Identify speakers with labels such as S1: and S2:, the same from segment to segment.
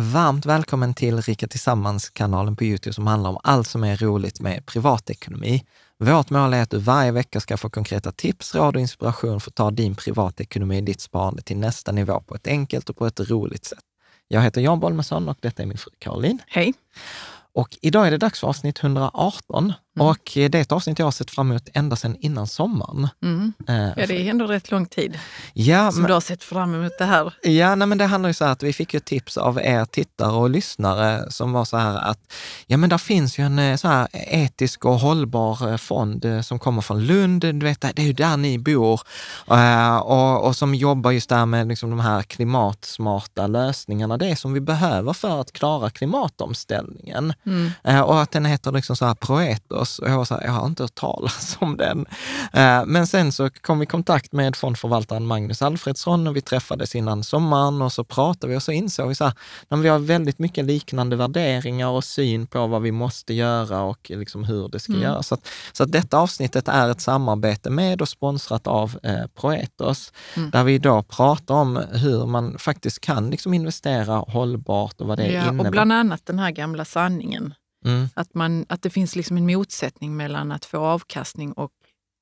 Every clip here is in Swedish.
S1: Varmt välkommen till Rika Tillsammans-kanalen på Youtube som handlar om allt som är roligt med privatekonomi. Vårt mål är att du varje vecka ska få konkreta tips, råd och inspiration för att ta din privatekonomi ditt sparande till nästa nivå på ett enkelt och på ett roligt sätt. Jag heter Jan Bolmesson och detta är min fru Caroline. Hej! Och idag är det dags för avsnitt 118 Mm. Och det är ett avsnitt jag har sett fram emot ända sedan innan sommaren. Mm. Eh, ja, det är
S2: ändå rätt lång tid ja, som men, du har sett fram emot
S1: det här. Ja, nej, men det handlar ju så här att vi fick ju tips av er tittare och lyssnare som var så här att, ja men det finns ju en eh, så här etisk och hållbar eh, fond som kommer från Lund, du vet, det är ju där ni bor, och, och som jobbar just där med liksom de här klimatsmarta lösningarna, det som vi behöver för att klara klimatomställningen. Mm. Och att den heter liksom så här Proetos och jag var så här, jag har inte hört talas om den. Eh, men sen så kom vi i kontakt med fondförvaltaren Magnus Alfredsson och vi träffades innan sommaren och så pratade vi och så insåg vi att vi har väldigt mycket liknande värderingar och syn på vad vi måste göra och liksom hur det ska mm. göras. Så, att, så att detta avsnittet är ett samarbete med och sponsrat av eh, Proetos, mm. där vi idag pratar om hur man faktiskt kan liksom investera hållbart och vad det ja, innebär. Och bland
S2: annat den här gamla sanningen Mm. Att, man, att det finns liksom en motsättning mellan att få avkastning och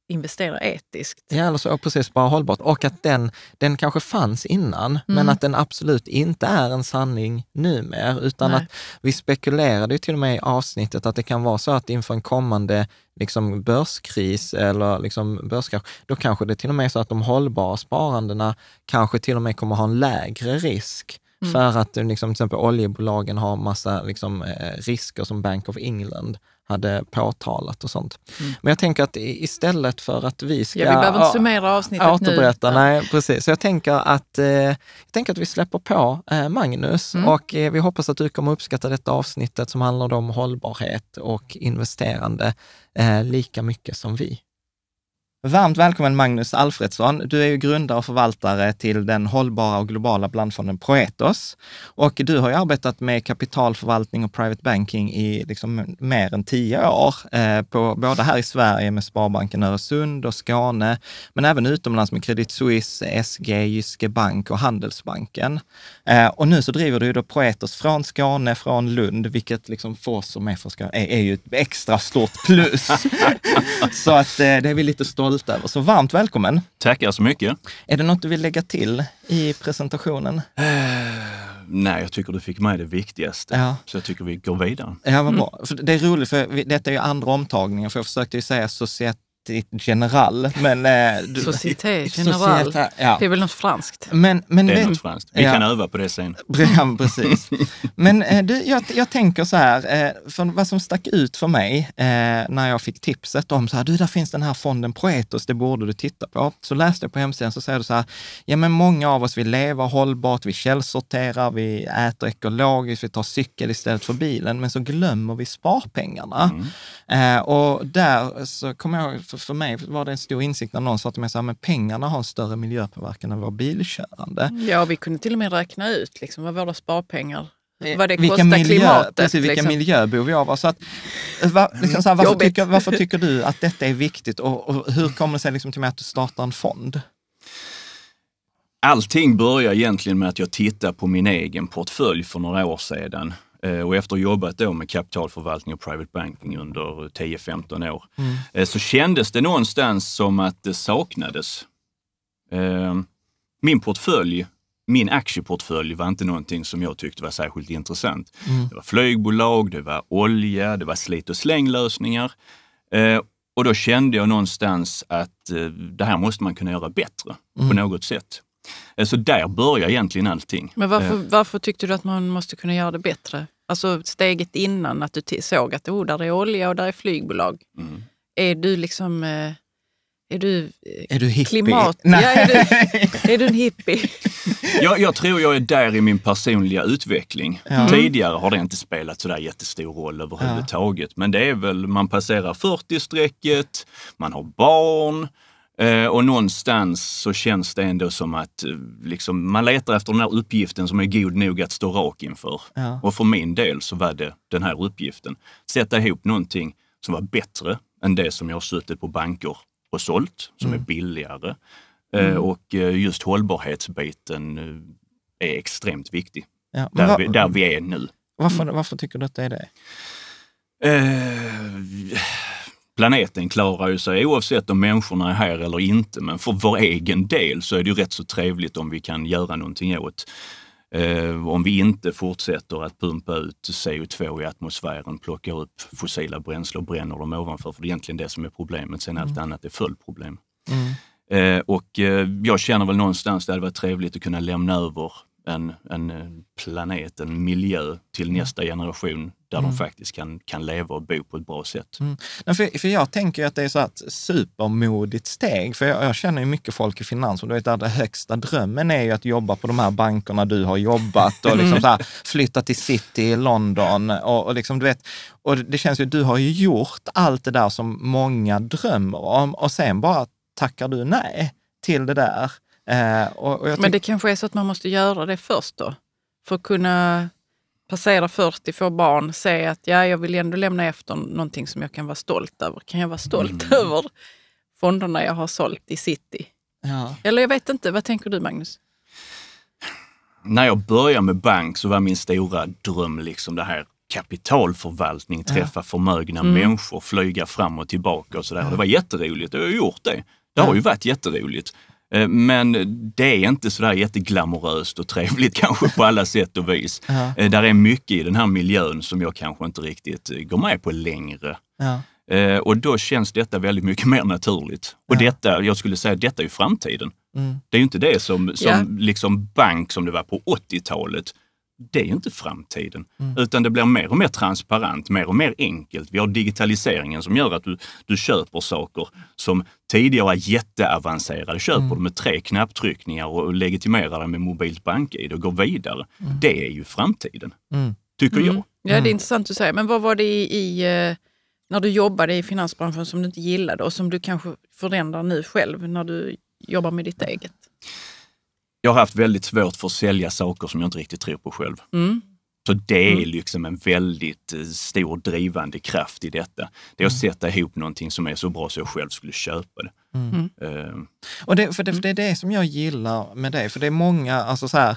S2: investera etiskt.
S1: Ja, eller så, precis, bara hållbart. Och att den, den kanske fanns innan, mm. men att den absolut inte är en sanning numer. Utan Nej. att vi spekulerade ju till och med i avsnittet att det kan vara så att inför en kommande liksom börskris eller liksom börskrasch, då kanske det till och med är så att de hållbara sparandena kanske till och med kommer ha en lägre risk Mm. För att eh, liksom, till exempel oljebolagen har massa liksom, eh, risker som Bank of England hade påtalat och sånt. Mm. Men jag tänker att istället för att vi ska... Ja, vi behöver inte summera avsnittet återberätta, nu. Nej, precis. Så jag tänker att, eh, jag tänker att vi släpper på eh, Magnus mm. och eh, vi hoppas att du kommer uppskatta detta avsnittet som handlar om hållbarhet och investerande eh, lika mycket som vi. Varmt välkommen Magnus Alfredsson. Du är ju grundare och förvaltare till den hållbara och globala blandfonden Proetos. Och du har ju arbetat med kapitalförvaltning och private banking i liksom mer än tio år, eh, på, både här i Sverige med Sparbanken Öresund och Skåne, men även utomlands med Credit Suisse, SG, Jyske Bank och Handelsbanken. Eh, och nu så driver du ju då Proetos från Skåne, från Lund, vilket liksom för oss som är från Skåne är, är ju ett extra stort plus. så att eh, det är vi lite stolta utöver. Så varmt välkommen! Tackar så
S3: mycket! Är det något du vill lägga till
S1: i presentationen? Eh,
S3: nej, jag tycker du fick med det viktigaste. Ja. Så jag tycker vi går vidare. Ja, vad mm. bra.
S1: Mm. För det är roligt, för detta är ju andra omtagningen, för jag försökte ju säga societ Société General. Men, eh, du, Société General. Société, ja. Det är
S2: väl något franskt? Men, men, det är något franskt. Vi ja. kan öva på det sen. Ja, precis.
S1: men eh, du, jag, jag tänker så här, eh, för vad som stack ut för mig eh, när jag fick tipset om så här, du, där finns den här fonden Proetos, det borde du titta på. Så läste jag på hemsidan så säger du så här, ja men många av oss vill leva hållbart, vi källsorterar, vi äter ekologiskt, vi tar cykel istället för bilen, men så glömmer vi sparpengarna. Mm. Eh, och där så kommer jag för, för mig var det en stor insikt när någon sa till mig så här, men pengarna har större miljöpåverkan än vår bilkörande.
S2: Ja, vi kunde till och med räkna ut liksom, vad våra sparpengar eh, vad det vilken kostar miljö, klimatet. Precis, vilken liksom.
S1: miljö bor vi av? Alltså att, eh, va, liksom så här, varför, tycker, varför, tycker, du att detta är viktigt och, och hur kommer det sig liksom till att du startar en fond?
S3: Allting börjar egentligen med att jag tittar på min egen portfölj för några år sedan Eh, och efter att ha jobbat då med kapitalförvaltning och private banking under 10-15 år mm. Eh, så kändes det någonstans som att det saknades. Eh, min portfölj, min aktieportfölj var inte någonting som jag tyckte var särskilt intressant. Mm. Det var flygbolag, det var olja, det var slit och slänglösningar. Och då kände jag någonstans att det här måste man kunna göra bättre mm. på något sätt. Så där börjar egentligen allting. Men varför,
S2: varför, tyckte du att man måste kunna göra det bättre? Alltså steget innan, att du såg att oh, där är olja och där är
S3: flygbolag. Mm.
S2: Är du liksom... Eh, är du, eh, är du hippie? Klimat? Nej. Ja, är, du, är du en hippie?
S3: jag, jag tror jag är där i min personliga utveckling. Ja. Tidigare har det inte spelat så där jättestor roll överhuvudtaget. Ja. Men det är väl, man passerar 40-strecket, man har barn, Eh, och någonstans så känns det ändå som att eh, liksom, man letar efter den här uppgiften som är god nog att stå rak inför. Ja. Och för min del så var det den här uppgiften. Sätta ihop någonting som var bättre än det som jag har suttit på banker och sålt, som mm. är billigare. Eh, mm. Och just hållbarhetsbiten är extremt viktig, ja, där, vi, där vi är nu.
S1: Varför, varför tycker du att det är det?
S3: Uh, planeten klarar ju sig oavsett om människorna är här eller inte, men för vår egen del så är det ju rätt så trevligt om vi kan göra någonting åt eh, om vi inte fortsätter att pumpa ut CO2 i atmosfären, plocka upp fossila bränslen och bränner dem ovanför. För det är egentligen det som är problemet, sen allt mm. annat är följdproblem. Mm. Eh, och eh, jag känner väl någonstans att det hade varit trevligt att kunna lämna över en, en eh, planet, en miljö till mm. nästa generation där mm. de faktiskt kan, kan leva och bo på ett bra sätt. Mm.
S1: för, för jag tänker att det är så ett supermodigt steg, för jag, jag, känner ju mycket folk i finans och du vet där det högsta drömmen är ju att jobba på de här bankerna du har jobbat och liksom mm. så här, flytta till city i London och, och liksom, du vet, och det känns ju du har ju gjort allt det där som många drömmer om och sen bara tackar du nej till det där. Eh, och, och men det
S2: kanske är så att man måste göra det först då? För att kunna passera 40, få barn, se att ja, jag vill ändå lämna efter någonting som jag kan vara stolt över. Kan jag vara stolt mm. över fonderna jag har sålt i city? Ja. Eller jag vet inte, vad tänker du Magnus?
S3: När jag började med bank så var min stora dröm liksom det här kapitalförvaltning, träffa ja. förmögna mm. människor, flyga fram och tillbaka och sådär. Ja. Det var jätteroligt och jag har gjort det. Det har ju varit jätteroligt. Eh, men det är inte sådär jätteglamoröst och trevligt kanske på alla sätt och vis. Uh eh, -huh. Där är mycket i den här miljön som jag kanske inte riktigt eh, går med på längre. Uh -huh. Och då känns detta väldigt mycket mer naturligt. Och uh -huh. detta, jag skulle säga, detta är framtiden. Mm. Det är ju inte det som, som yeah. liksom bank som det var på 80-talet det är ju inte framtiden. Mm. Utan det blir mer och mer transparent, mer och mer enkelt. Vi har digitaliseringen som gör att du, du köper saker som tidigare var jätteavancerade. Köper mm. dem med tre knapptryckningar och legitimerar dig med mobilt BankID och går vidare. Mm. Det är ju framtiden, mm. tycker mm. jag. Ja, det är mm.
S2: intressant du säger. Men vad var det i, i, eh, när du jobbade i finansbranschen som du inte gillade och som du kanske förändrar nu själv när du jobbar med ditt eget?
S3: jag har haft väldigt svårt för att sälja saker som jag inte riktigt tror på själv. Mm. Så det är mm. liksom en väldigt eh, stor drivande kraft i detta. Det är att mm. sätta ihop någonting som är så bra så jag själv skulle köpa det. Mm. Mm. Ehm.
S1: Och det, för det, för det, är det som jag gillar med dig, för det är många, alltså så här,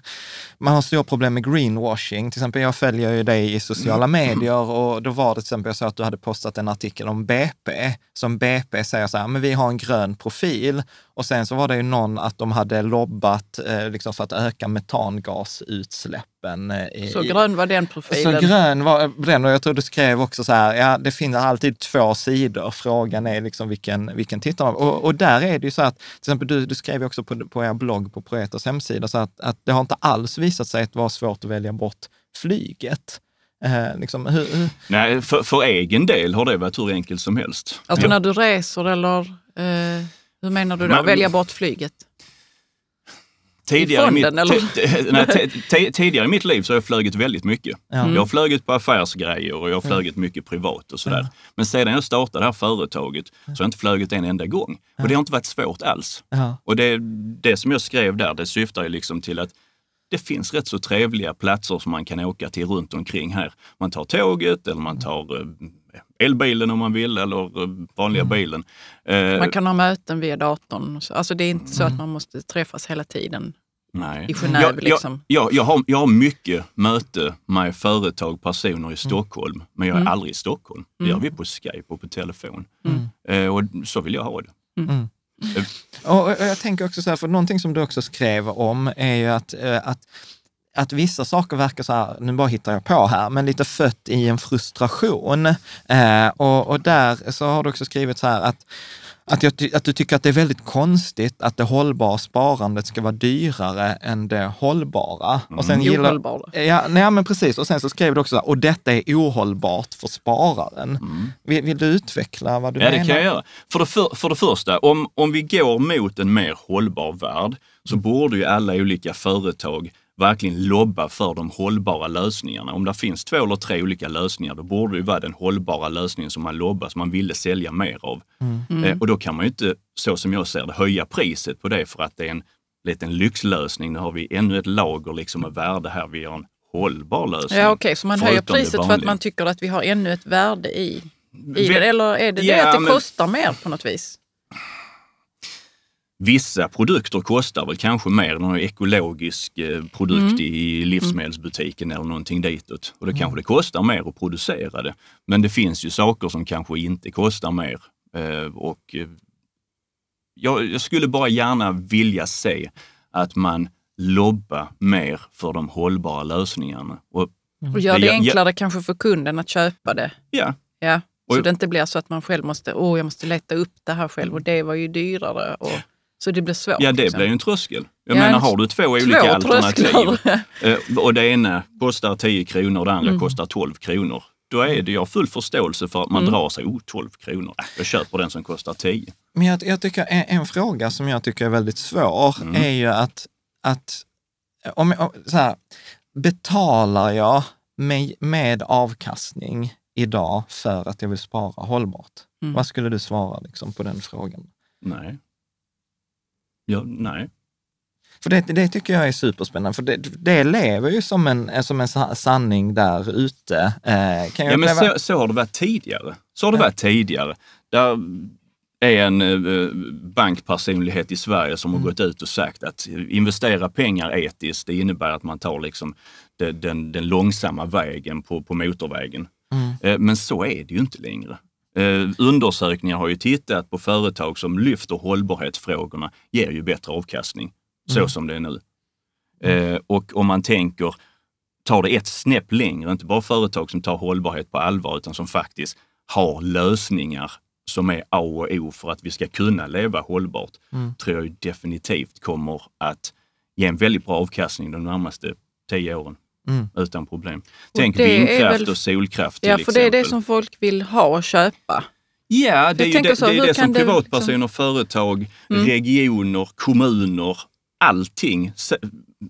S1: man har stora problem med greenwashing. Till exempel jag följer ju dig i sociala mm. medier och då var det till exempel, så att du hade postat en artikel om BP, som BP säger så här, men vi har en grön profil. Och sen så var det ju någon att de hade lobbat eh, liksom för att öka metangasutsläppen. Eh, så grön var den profilen? Så grön var den och jag tror du skrev också så här, ja det finns alltid två sidor, frågan är liksom vilken, vilken tittar man på. Och, där är det ju så att, till exempel du, du skrev också på, på er blogg på Proeters hemsida, så att, att det har inte alls visat sig att det svårt att välja bort
S2: flyget.
S1: Eh, liksom, hur, hur?
S3: Nej, för, för, egen del har det varit hur enkelt som helst. Alltså ja. när
S2: du reser eller eh, hur menar du då? Man, välja bort flyget?
S3: Tidigare i, fonden, i mitt, nej, tidigare i mitt liv så har jag flugit väldigt mycket. Mm. Jag har mm. flugit på affärsgrejer och jag har flugit mm. mycket privat och sådär. Men sedan jag startade det här företaget så har jag inte flugit en enda gång. Och det har inte varit svårt alls. Och det, det som jag skrev där, det syftar ju liksom till att det finns rätt så trevliga platser som man kan åka till runt omkring här. Man tar tåget eller man mm. tar eh, elbilen om man vill eller eh, vanliga mm. bilen. Eh, man kan
S2: ha möten via datorn. Alltså det är inte mm. så att mm. man måste träffas hela tiden.
S3: Nej. I Genève, jag, liksom. jag, jag, har, jag har mycket möte med företag, personer i mm. Stockholm, mm. men jag är mm. aldrig i Stockholm. Det gör vi på Skype och på telefon. Eh, och så vill jag ha det.
S1: Och, och, jag tänker också så här, för någonting som du också skrev om är ju att, att att vissa saker verkar så här, nu bara hittar jag på här, men lite fött i en frustration. Eh, och, och där så har du också skrivit så här att att, jag, att, du tycker att det är väldigt konstigt att det hållbara sparandet ska vara dyrare än det hållbara. Mm. Och sen gillar, ohållbara. Ja, nej, men precis. Och sen så skrev du också, här, och detta är ohållbart för spararen. Mm. Vill, vill, du utveckla vad du ja, menar? Ja, det kan jag
S3: göra. För det, för, för det första, om, om vi går mot en mer hållbar värld så mm. borde ju alla olika företag verkligen lobba för de hållbara lösningarna. Om det finns två eller tre olika lösningar, då borde det vara den hållbara lösningen som man lobbar, som man ville sälja mer av. Mm. Eh, och då kan man ju inte, så som jag ser det, höja priset på det för att det är en liten lyxlösning. Nu har vi ännu ett lager liksom av värde här. Vi har en hållbar lösning. Ja, Okej, okay. så man höjer priset för att man
S2: tycker att vi har ännu ett värde i, i vi, det? Eller är det ja, det att det men, kostar mer på något vis?
S3: Vissa produkter kostar väl kanske mer, någon ekologisk eh, produkt mm. i mm. livsmedelsbutiken eller någonting ditåt. Och det mm. kanske det kostar mer att producera det. Men det finns ju saker som kanske inte kostar mer. Eh, och eh, jag, skulle bara gärna vilja se att man lobbar mer för de hållbara lösningarna. Och, mm. och gör det enklare jag,
S2: kanske för kunden att köpa det. Ja. ja. Så och, det inte blir så att man själv måste, åh, oh, jag måste leta upp det här själv och det var ju dyrare. Och... Så det blir svårt. Ja, det liksom. blir ju en tröskel. Jag ja, menar, har du två olika två alternativ
S3: eh, och det ena kostar 10 kronor och det andra mm. kostar 12 kronor. Då är det, jag har full förståelse för att man mm. drar sig, oh 12 kronor, jag köper den som kostar 10.
S1: Men jag, jag tycker en, en, fråga som jag tycker är väldigt svår mm. är ju att, att om, så här, betalar jag med, med avkastning idag för att jag vill spara hållbart? Mm. Vad skulle du svara liksom, på den frågan? Nej. Ja, nej. För det, det, tycker jag är superspännande, för det, det lever ju som en, eh, som en sanning där ute. Eh, kan jag ja, men så,
S3: så, har det varit tidigare. Så har det ja. varit tidigare. Där är en eh, eh bankpersonlighet i Sverige som mm. har gått ut och sagt att investera pengar etiskt, det innebär att man tar liksom den, den, den långsamma vägen på, på motorvägen. Mm. Eh, men så är det ju inte längre. Eh, undersökningar har ju tittat på företag som lyfter hållbarhetsfrågorna, ger ju bättre avkastning så mm. som det är nu. Eh, och om man tänker, tar det ett snäpp längre, inte bara företag som tar hållbarhet på allvar, utan som faktiskt har lösningar som är A och O för att vi ska kunna leva hållbart, mm. tror jag definitivt kommer att ge en väldigt bra avkastning de närmaste tio åren mm. utan problem. Tänk vindkraft och solkraft till Ja, för exempel. det är det som
S2: folk vill ha och köpa.
S3: Ja, det är det, så, det, är det som privatpersoner, liksom... företag, mm. regioner, kommuner, allting,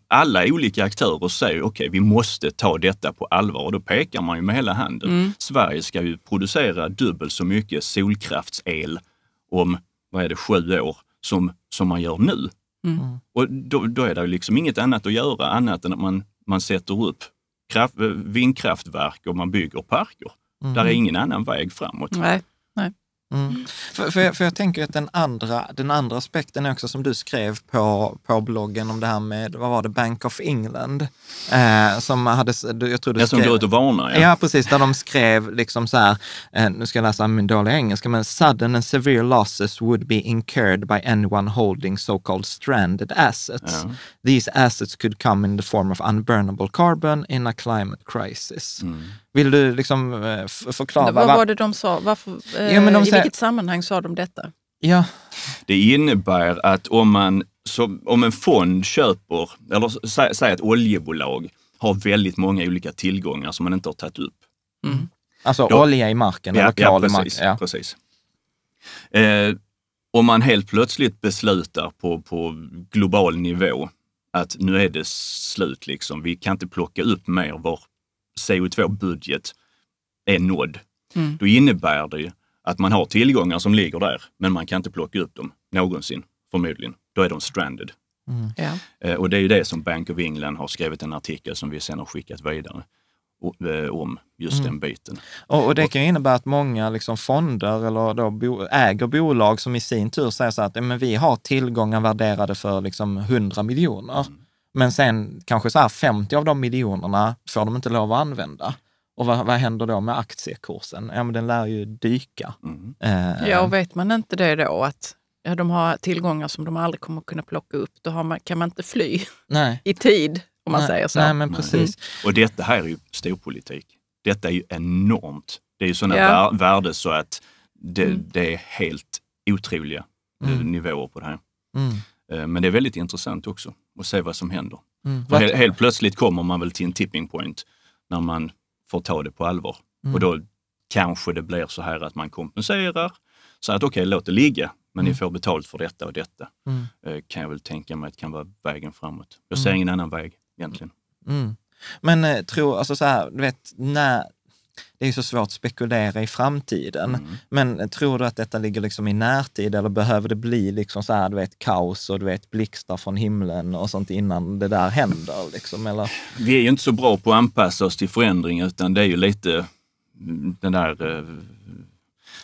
S3: alla olika aktörer säger okej, okay, vi måste ta detta på allvar och då pekar man ju med hela handen. Mm. Sverige ska ju producera dubbelt så mycket solkraftsel om, vad är det, sju år som, som man gör nu. Mm. Och då, då, är det liksom inget annat att göra annat än att man man sätter upp kraft, vindkraftverk och man bygger parker.
S2: Mm. Där är ingen annan väg framåt. Nej. Mm. mm.
S1: För, för, jag, för, jag, tänker att den andra, den andra aspekten är också som du skrev på, på bloggen om det här med, vad var det, Bank of England? Eh, som hade, jag tror du jag skrev... Som går ut och varnar, ja. ja. precis. Där de skrev liksom så här, eh, nu ska jag läsa min dåliga engelska, men sudden and severe losses would be incurred by anyone holding so called stranded assets. Ja. These assets could come in the form of unburnable carbon in a climate crisis. Mm. Vill du liksom eh, förklara? Vad var
S2: det de sa? Varför, ja, de eh, I säger... vilket sammanhang sa de detta?
S3: Ja. Det innebär att om, man, om en fond köper, eller säg, säg ett oljebolag har väldigt många olika tillgångar som man inte har tagit upp. Mm. Alltså Då, olja i marken ja, eller kol ja, i marken? Ja, precis. Eh, om man helt plötsligt beslutar på, på global nivå att nu är det slut, liksom. vi kan inte plocka upp mer. Var, CO2-budget är nådd, mm. då innebär det ju att man har tillgångar som ligger där, men man kan inte plocka upp dem någonsin, förmodligen. Då är de stranded. Mm. Ja. Eh, och det är ju det som Bank of England har skrivit en artikel som vi sen har skickat vidare eh, om just mm. den biten. Och, och, det kan ju innebära att många liksom fonder
S1: eller då bo, äger bolag som i sin tur säger så att men vi har tillgångar värderade för liksom 100 miljoner. Mm. Men sen kanske så här 50 av de miljonerna får de inte lov att använda. Och vad, vad händer då med aktiekursen? Ja, men den lär ju dyka. Mm.
S3: Eh, ja, och
S2: vet man inte det då, att ja, de har tillgångar som de aldrig kommer kunna plocka upp, då man, kan man inte fly nej. i tid, om man nej, säger så. Nej, men precis.
S3: Mm. Och detta här är ju storpolitik. Detta är ju enormt. Det är ju sådana ja. värden så att det, mm. det är helt otroliga eh, mm. nivåer på det här. Mm. Eh, men det är väldigt intressant också att se vad som händer. Mm, helt, helt, plötsligt kommer man väl till en tipping point när man får ta det på allvar. Mm. Och då kanske det blir så här att man kompenserar. Så att okej, okay, låt det ligga, men mm. ni får betalt för detta och detta. Mm. Eh, kan jag väl tänka mig att kan vara vägen framåt. Jag ser mm. ingen annan väg egentligen.
S1: Mm. Men eh, tro, alltså så här, du vet, när, det är så svårt att spekulera i framtiden. Mm. Men tror du att detta ligger liksom i närtid eller behöver det bli liksom så här, du vet, kaos och du vet, blixtar från himlen och sånt innan det där händer? Liksom, eller?
S3: Vi är ju inte så bra på att anpassa oss till förändring utan det är ju lite mm, den där eh,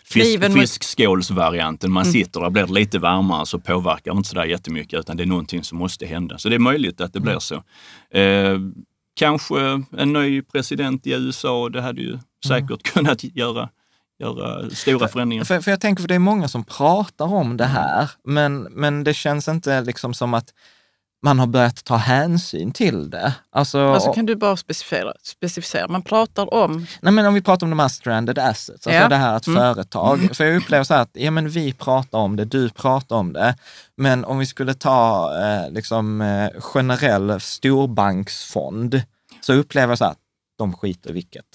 S3: fisk, fiskskålsvarianten. Man mm. sitter där, blir det lite varmare så påverkar det inte sådär jättemycket utan det är någonting som måste hända. Så det är möjligt att det mm. blir så. Eh, kanske en ny president i USA, det hade ju mm. säkert mm. kunnat göra göra stora förändringar.
S1: För, för jag tänker, för det är många som pratar om det mm. här, men, men det känns inte liksom som att man har börjat ta hänsyn till det. Alltså, alltså kan
S2: du bara specificera, specificera? Man pratar om...
S1: Nej, men om vi pratar om de här stranded assets, alltså ja. det här att mm. företag... För jag upplever så här att ja, men vi pratar om det, du pratar om det, men om vi skulle ta eh, liksom, eh, generell storbanksfond så upplever jag så här att
S3: de skiter i vilket.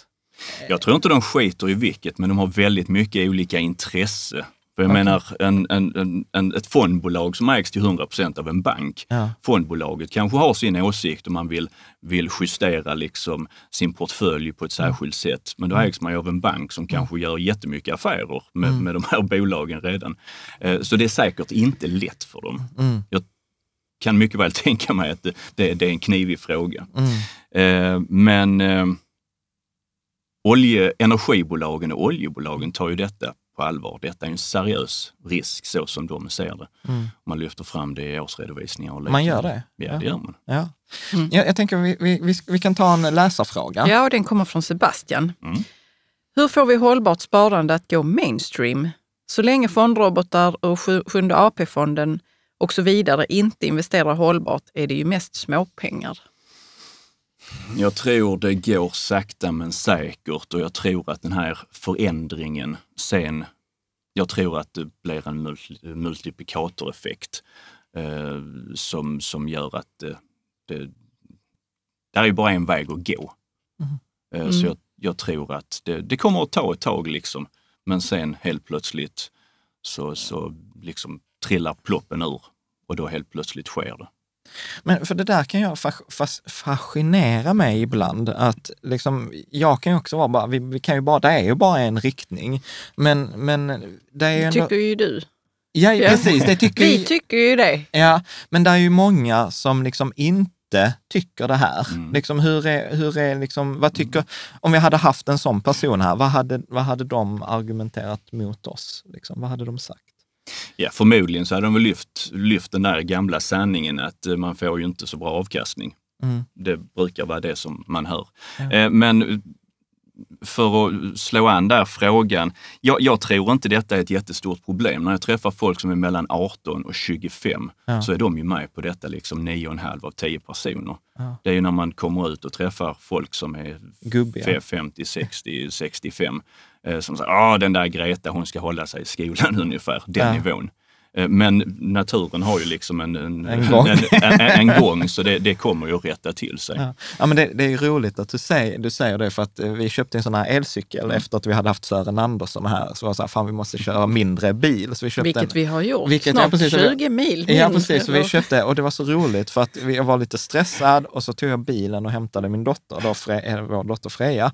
S3: Jag tror inte de skiter i vilket, men de har väldigt mycket olika intresse för jag okay. menar, en, en, en, ett fondbolag som ägs till 100 av en bank, ja. fondbolaget kanske har sin åsikt och man vill, vill justera liksom sin portfölj på ett mm. särskilt mm. sätt. Men då mm. ägs man ju av en bank som mm. kanske gör jättemycket affärer med, mm. med de här bolagen redan. Eh, så det är säkert inte lätt för dem. Mm. Jag kan mycket väl tänka mig att det, det, det är en knivig fråga. Eh, men eh, olje, energibolagen och oljebolagen tar ju detta på allvar. Detta är en seriös risk så som de ser det. Mm. Man lyfter fram det i årsredovisningar och liknande. Man gör det? Ja, ja. det gör man.
S2: Ja. Mm. Jag, jag, tänker vi, vi, vi, kan ta en läsarfråga. Ja, och den kommer från Sebastian. Mm. Hur får vi hållbart sparande att gå mainstream? Så länge fondrobotar och Sjunde AP-fonden och så vidare inte investerar hållbart är det ju mest småpengar.
S3: Jag tror det går sakta men säkert och jag tror att den här förändringen sen, jag tror att det blir en multiplikatoreffekt eh, som, som gör att det, det, det här är bara en väg att gå. Mm. Eh, mm. Så jag, jag, tror att det, det, kommer att ta ett tag liksom, men sen helt plötsligt så, så liksom trillar ploppen ur och då helt plötsligt sker det.
S1: Men för det där kan jag fascinera mig ibland, att liksom, jag kan ju också vara bara, vi, vi, kan ju bara, det är ju bara en riktning. Men, men det är ju ändå... Tycker
S2: ju du. Ja, ja. precis. Det tycker vi ju, tycker ju det.
S1: Ja, men det är ju många som liksom inte tycker det här. Mm. Liksom hur är, hur är liksom, vad tycker, om vi hade haft en sån person här, vad hade, vad hade de argumenterat mot oss? Liksom, vad hade de sagt?
S3: Ja, förmodligen så hade de väl lyft, lyft den där gamla sanningen att eh, man får ju inte så bra avkastning. Mm. Det brukar vara det som man hör. Ja. Eh, men eh, för att slå an där frågan. Jag, jag, tror inte detta är ett jättestort problem. När jag träffar folk som är mellan 18 och 25 ja. så är de ju med på detta, liksom 9,5 av 10 personer. Ja. Det är ju när man kommer ut och träffar folk som är Gubbiga. 50, 60, 65 Eh, som säger, ja ah, den där Greta hon ska hålla sig i skolan ungefär, den ja. nivån. Eh, men naturen har ju liksom en, en, en, gång. en, en gång. så det, det, kommer ju att rätta till sig. Ja,
S1: ja men det, det, är roligt att du säger, du säger det, för att eh, vi köpte en sån här elcykel mm. efter att vi hade haft Sören Andersson här. Så var det så här, fan vi måste köra mindre bil. Så vi köpte vilket en, vi har gjort, vilket, snart ja, precis, 20 mil. Ja, precis. Så vi köpte, och det var så roligt för att jag var lite stressad och så tog jag bilen och hämtade min dotter, då Fre, vår dotter Freja.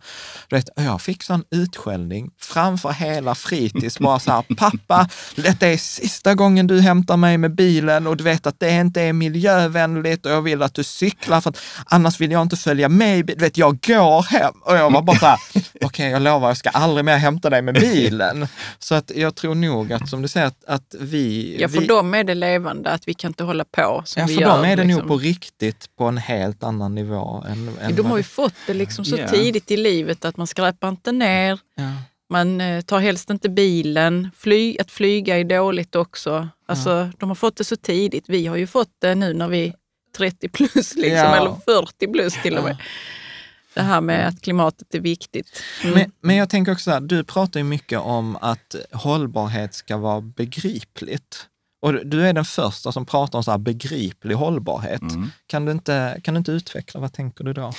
S1: Vet, jag fick sån utskällning framför hela fritids, bara så här, pappa, detta är sista gången gången du hämtar mig med bilen och du vet att det inte är miljövänligt och jag vill att du cyklar för att annars vill jag inte följa med. Du vet, jag går hem. Och jag var bara såhär, okej, okay, jag lovar, jag ska aldrig mer hämta dig med bilen. Så att jag tror nog att, som du säger, att, att vi... Ja, för vi, dem
S2: är det levande, att vi kan inte hålla på som ja, vi gör. Ja, för dem är det liksom. nog på
S1: riktigt på en helt annan nivå. Än, än de har ju
S2: fått det liksom så yeah. tidigt i livet att man skräpar inte ner. Yeah man eh, tar helst inte bilen. Fly, att flyga är dåligt också. Alltså, ja. De har fått det så tidigt. Vi har ju fått det nu när vi är 30 plus, liksom, ja. eller 40 plus till och med. Ja. Det här med mm. att klimatet är viktigt. Mm. Men,
S1: men, jag tänker också så här, du pratar ju mycket om att hållbarhet ska vara begripligt. Och du är den första som pratar om så begriplig hållbarhet. Mm. Kan, du inte, kan du inte utveckla, vad tänker du då?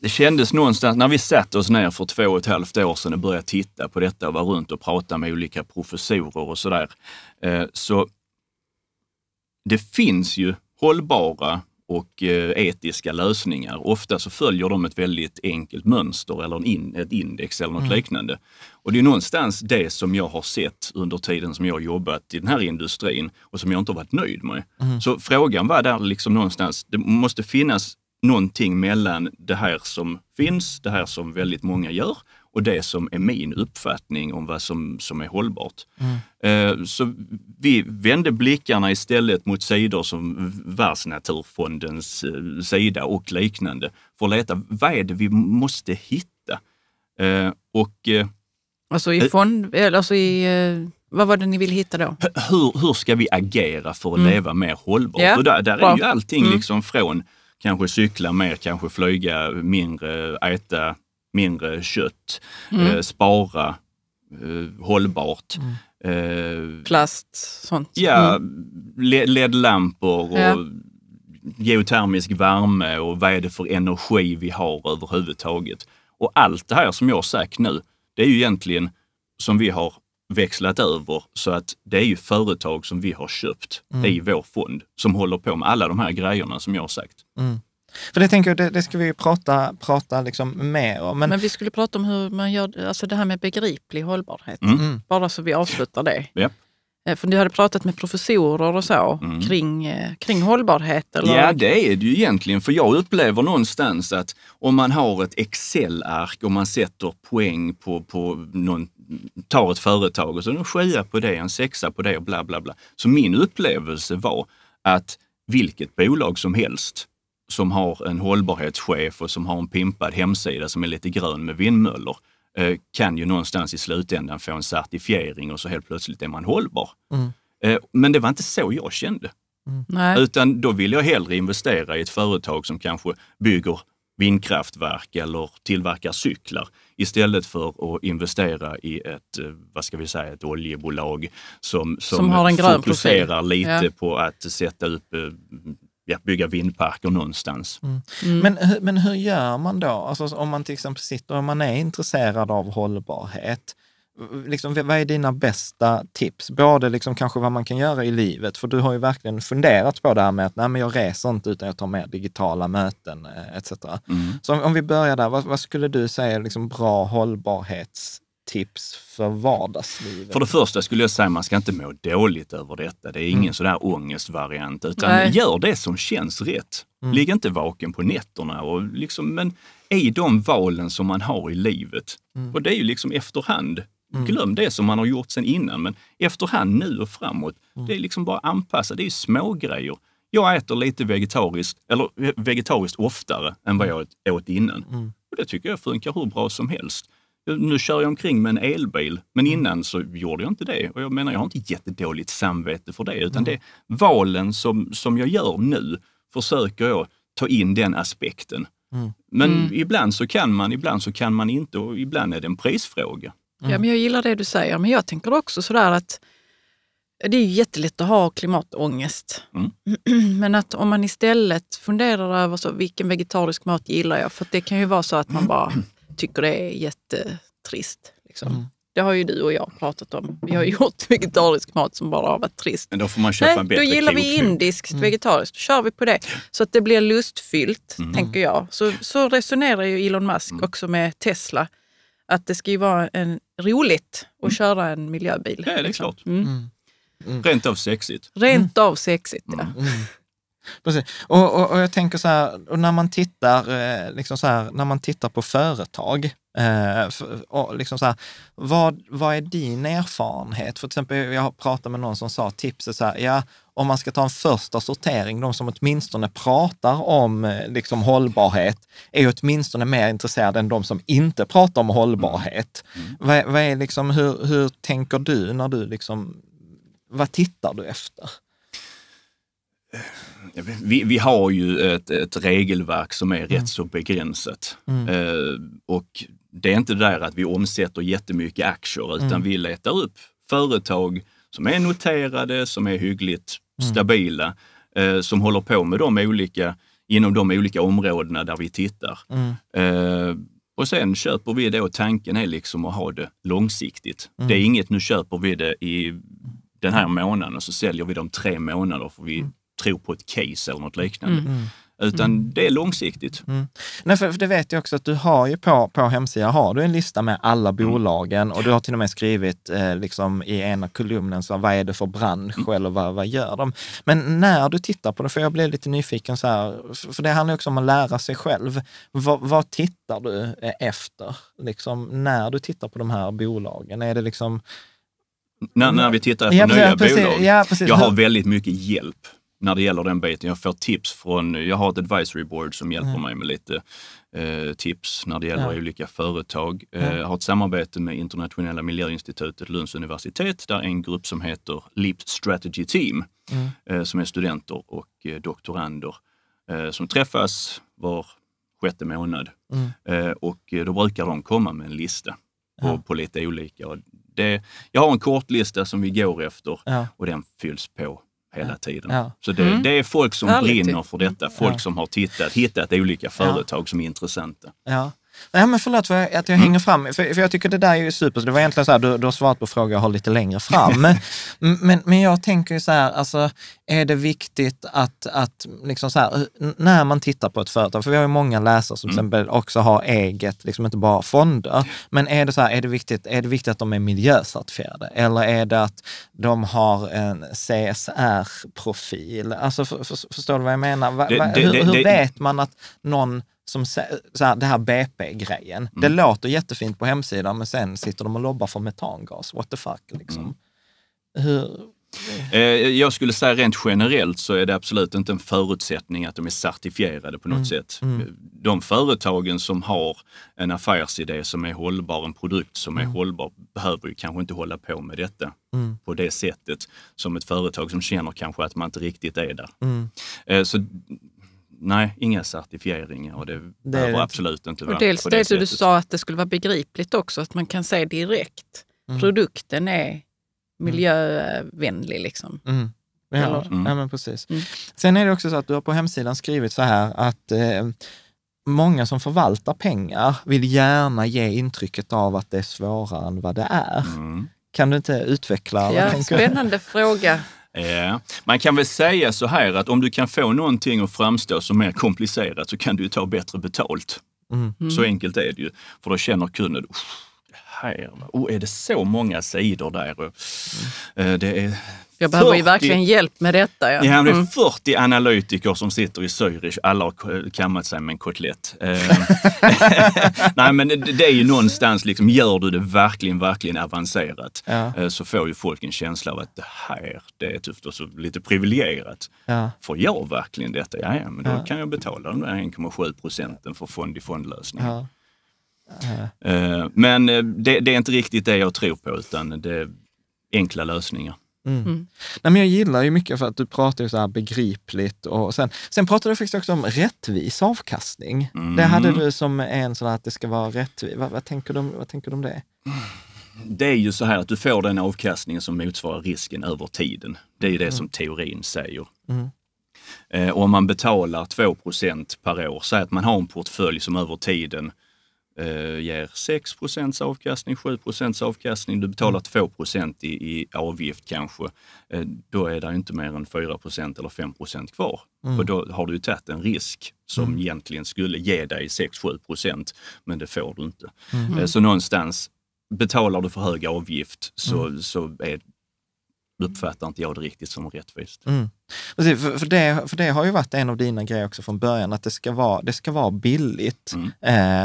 S3: det kändes någonstans, när vi satt oss ner för två och ett halvt år sedan och började titta på detta och var runt och prata med olika professorer och sådär, eh, så det finns ju hållbara och eh, etiska lösningar. Ofta så följer de ett väldigt enkelt mönster eller in, ett index eller något mm. liknande. Och det är någonstans det som jag har sett under tiden som jag har jobbat i den här industrin och som jag inte har varit nöjd med. Mm. Så frågan var där liksom någonstans, det måste finnas någonting mellan det här som finns, det här som väldigt många gör och det som är min uppfattning om vad som, som är hållbart. Mm. Eh, så vi vände blickarna istället mot sidor som Världsnaturfondens eh, sida och liknande för att leta, vad är det vi måste hitta? Eh, och, alltså i fond,
S2: alltså i vad var det ni ville hitta då?
S3: Hur, hur ska vi agera för att mm. leva mer hållbart? Ja, och där, där är ju allting mm. liksom från kanske cykla mer, kanske flyga mindre, äta mindre kött, mm. eh, spara eh, hållbart. Mm. Eh, Plast, sånt. Ja, mm. LED-lampor och ja. geotermisk värme och vad är det för energi vi har överhuvudtaget. Och allt det här som jag har sagt nu, det är ju egentligen som vi har växlat över så att det är ju företag som vi har köpt mm. i vår fond som håller på med alla de här grejerna som jag har sagt. Mm.
S1: För det tänker jag, det, det, ska vi prata, prata liksom
S2: mer om. Men... men... vi skulle prata om hur man gör, alltså det här med begriplig hållbarhet. Mm. mm. Bara så vi avslutar det. Ja. Eh, för du hade pratat med professorer och så mm. kring, eh, kring hållbarhet? Eller? Ja,
S3: det är det ju egentligen. För jag upplever någonstans att om man har ett Excel-ark och man sätter poäng på, på någon tar ett företag och så är en sjua på det, en sexa på det och bla bla bla. Så min upplevelse var att vilket bolag som helst som har en hållbarhetschef och som har en pimpad hemsida som är lite grön med vindmöllor eh, kan ju någonstans i slutändan få en certifiering och så helt plötsligt är man hållbar. Mm. Eh, men det var inte så jag kände. Mm. Utan då vill jag hellre investera i ett företag som kanske bygger vindkraftverk eller tillverkar cyklar istället för att investera i ett, eh, vad ska vi säga, ett oljebolag som, som, som har en fokuserar lite ja. på att sätta upp eh, ja, bygga vindparker någonstans.
S2: Mm.
S1: Mm. Men, men hur gör man då? Alltså, om man till exempel sitter och man är intresserad av hållbarhet, liksom, vad är dina bästa tips? Både liksom kanske vad man kan göra i livet, för du har ju verkligen funderat på det här med att nej, men jag reser inte utan jag tar med digitala möten eh, etc. Mm. Så om, om, vi börjar där, vad, vad skulle du säga är liksom bra hållbarhetstips för vardagslivet? För det
S3: första skulle jag säga, att man ska inte må dåligt över detta. Det är ingen mm. sån där ångestvariant, utan Nej. gör det som känns rätt. Mm. Ligg inte vaken på nätterna, och liksom, men i de valen som man har i livet. Mm. Och det är ju liksom efterhand Mm. Glöm det som man har gjort sen innan, men efterhand, nu och framåt. Mm. Det är liksom bara anpassa, det är små grejer. Jag äter lite vegetariskt, eller vegetariskt oftare än vad mm. jag åt innan. Mm. Och det tycker jag funkar hur bra som helst. Nu kör jag omkring med en elbil, men mm. innan så gjorde jag inte det. Och jag menar, jag har inte jättedåligt samvete för det, utan mm. det valen som, som jag gör nu försöker jag ta in den aspekten. Men ibland så kan man, ibland så kan man inte och ibland är det en prisfråga.
S2: Mm. Ja, men jag gillar det du säger, men jag tänker också sådär att det är jättelätt att ha klimatångest. Mm. Men att om man istället funderar över så, vilken vegetarisk mat gillar jag? För det kan ju vara så att man bara tycker det är jättetrist. Liksom. Mm. Det har ju du och jag pratat om. Vi har gjort vegetarisk mat som bara har varit trist. Men då får man köpa Nej, en bättre Då gillar vi indiskt mm. vegetariskt. Då kör vi på det. Så att det blir lustfyllt, mm. tänker jag. Så, så resonerar ju Elon Musk mm. också med Tesla. Att det ska ju vara en roligt att mm. köra en miljöbil.
S3: Ja, det är liksom. klart. Mm. Mm. mm. Rent av sexigt. Rent
S2: mm. av sexigt, ja.
S1: Precis. Och, och, och, jag tänker så här, och när man tittar, eh, liksom så här, när man tittar på företag, Eh, och liksom så här, vad, vad är din erfarenhet? För till exempel, jag pratade med någon som sa tipset så här, ja, om man ska ta en första sortering, de som åtminstone pratar om eh, liksom, hållbarhet är åtminstone mer intresserade än de som inte pratar om hållbarhet. Mm. mm. Vad, vad, är liksom, hur, hur tänker du när du liksom, vad tittar du efter?
S3: vi, vi, har ju ett, ett regelverk som är mm. rätt så begränsat. Mm. Eh, och det är inte det där att vi omsätter jättemycket aktier, utan mm. vi letar upp företag som är noterade, som är hyggligt mm. stabila, eh, som håller på med de olika, inom de olika områdena där vi tittar. Mm. Eh, och sen köper vi det och tanken är liksom att ha det långsiktigt. Mm. Det är inget, nu köper vi det i den här månaden och så säljer vi det om tre månader för vi tro på ett case eller något liknande. Mm. Utan mm. det är långsiktigt. Mm.
S1: Nej, för, för, det vet jag också att du har ju på, på hemsidan har du en lista med alla mm. bolagen och du har till och med skrivit eh, liksom, i ena kolumnen, så, vad är det för bransch mm. eller vad, vad gör de? Men när du tittar på det, för jag blev lite nyfiken, så här, för det handlar också om att lära sig själv. V, vad tittar du eh, efter liksom, när du tittar på de här bolagen? Är det liksom...
S3: När, när vi tittar efter ja, nya precis, bolag. Ja, jag har väldigt mycket hjälp när det gäller den biten. Jag får tips från, jag har ett advisory board som hjälper mm. mig med lite eh, tips när det gäller ja. olika företag. Mm. Eh, jag har ett samarbete med Internationella miljöinstitutet Lunds universitet där en grupp som heter LEAP Strategy Team mm. eh, som är studenter och eh, doktorander eh, som träffas var sjätte månad mm. eh, och då brukar de komma med en lista på, ja. på lite olika. Det, jag har en kortlista som vi går efter ja. och den fylls på hela tiden. Ja. Så det, mm. det, är folk som Härligt. brinner för detta, folk ja. som har tittat, hittat olika företag som är intressanta.
S1: Ja. Nej, men förlåt för att jag hänger mm. fram, för, för jag tycker det där är ju super. Det var egentligen så här, du, du har svarat på frågor jag har lite längre fram. men, men, men jag tänker ju så här, alltså, är det viktigt att, att liksom så här, när man tittar på ett företag, för vi har ju många läsare som mm. till exempel också har eget, liksom inte bara fonder, men är det så här, är det viktigt, är det viktigt att de är miljöcertifierade? Eller är det att de har en CSR-profil? Alltså, för, för, förstår du vad jag menar? Va, va, hur, hur vet man att någon som så här, det här BP-grejen. Mm. Det låter jättefint på hemsidan, men sen sitter de och lobbar för metangas. What the fuck, liksom. Mm.
S3: Hur, eh, jag skulle säga rent generellt så är det absolut inte en förutsättning att de är certifierade på något mm. sätt. Mm. De företagen som har en affärsidé som är hållbar, en produkt som mm. är hållbar, behöver ju kanske inte hålla på med detta mm. på det sättet som ett företag som känner kanske att man inte riktigt är där. Eh, så nej, inga certifieringar och det, mm. det behöver absolut inte vara dels det, det du sa
S2: att det skulle vara begripligt också, att man kan se direkt. Mm. Produkten är mm. miljövänlig liksom. Mm. Ja, mm.
S1: ja, men precis. Mm. Sen är det också så att du har på hemsidan skrivit så här att eh, många som förvaltar pengar vill gärna ge intrycket av att det är svårare än vad det är. Mm. Kan du inte utveckla?
S3: Ja, spännande
S2: fråga.
S3: Eh, man kan väl säga så här att om du kan få någonting att framstå som mer komplicerat så kan du ta bättre betalt. Mm. mm. Så enkelt är det ju. För då känner kunden, här, oh, är det så många sidor där? Mm. Eh, det är jag behöver 40, ju verkligen hjälp med detta. Ja. Ja, det är mm. 40 analytiker som sitter i Zürich. Alla har kammat sig med en kotlett. Ehm. Nej, men det är ju någonstans, liksom, gör du det verkligen, verkligen avancerat ja. Eh, så får ju folk en känsla av att det här, det är typ också lite privilegierat. Ja. Får jag verkligen detta? Ja, ja men då ja. kan jag betala de där 1,7 procenten för fond-i-fond-lösningen. Ja. Eh, men eh, det, det, är inte riktigt det jag tror på, utan det är enkla lösningar. Mm. Mm. Nej, men jag gillar ju mycket för att du pratar så här begripligt. Och sen,
S1: sen pratade du faktiskt också om rättvis avkastning. Mm. Det hade du som en sån att det ska vara rättvist. Vad, vad, tänker du om, vad tänker du om det?
S3: Det är ju så här att du får den avkastningen som motsvarar risken över tiden. Det är ju det mm. som teorin säger. Mm. Eh, om man betalar 2 per år, säg att man har en portfölj som över tiden eh, ger 6 avkastning, 7 avkastning, du betalar 2 mm. i, i avgift kanske, eh, då är det inte mer än 4 eller 5 kvar. Mm. Och då har du ju tagit en risk som mm. egentligen skulle ge dig 6-7 men det får du inte. Mm. Eh, så någonstans, betalar du för hög avgift så, mm. så är uppfattar inte jag det riktigt som rättvist.
S1: Mm. Precis, för, för, det, för det har ju varit en av dina grejer också från början, att det ska vara, det ska vara billigt. Mm.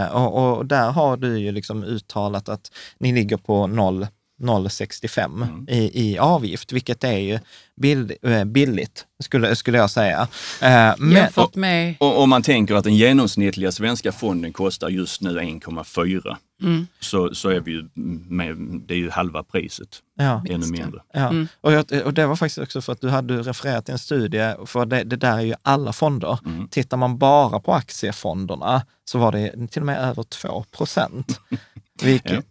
S1: Eh, och, och, där har du ju liksom uttalat att ni ligger på noll 0,65 mm. i, i avgift, vilket är ju bild, eh, billigt, skulle, skulle jag säga.
S3: Eh, men, Jämfört med... Och, om man tänker att den genomsnittliga svenska fonden kostar just nu 1,4. Mm. Så, så är vi ju med, det är ju halva priset, ja. ännu mindre.
S1: Ja. Mm. Och, jag, och det var faktiskt också för att du hade refererat till en studie, för det, det där är ju alla fonder. Mm. Tittar man bara på aktiefonderna så var det till och med över 2 procent. Vilket, ja.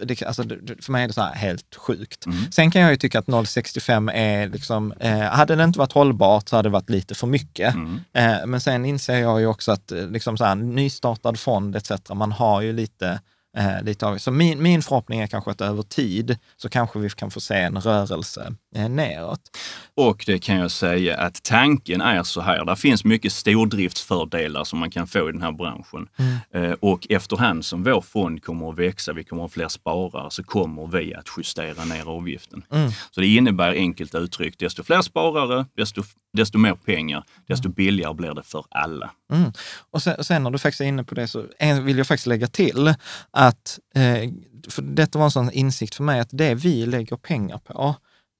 S1: vilket alltså, för mig är det så helt sjukt. Mm. Sen kan jag ju tycka att 0,65 är liksom, eh, hade det inte varit hållbart så hade det varit lite för mycket. Mm. Eh, men sen inser jag ju också att eh, liksom så här, nystartad fond etc., man har ju lite Eh, lite av. Så min, min förhoppning är kanske att över tid så kanske vi kan få se en rörelse
S3: Eh, neråt. Och det kan jag säga att tanken är så här, det finns mycket stordriftsfördelar som man kan få i den här branschen. Mm. Eh, och efterhand som vår fond kommer att växa, vi kommer att ha fler sparare, så kommer vi att justera ner avgiften. Mm. Så det innebär enkelt uttryckt, desto fler sparare, desto, desto mer pengar, desto mm. billigare blir det för alla. Mm.
S1: Och sen, sen när du faktiskt är inne på det så vill jag faktiskt lägga till att, eh, för detta var en sån insikt för mig, att det vi lägger pengar på,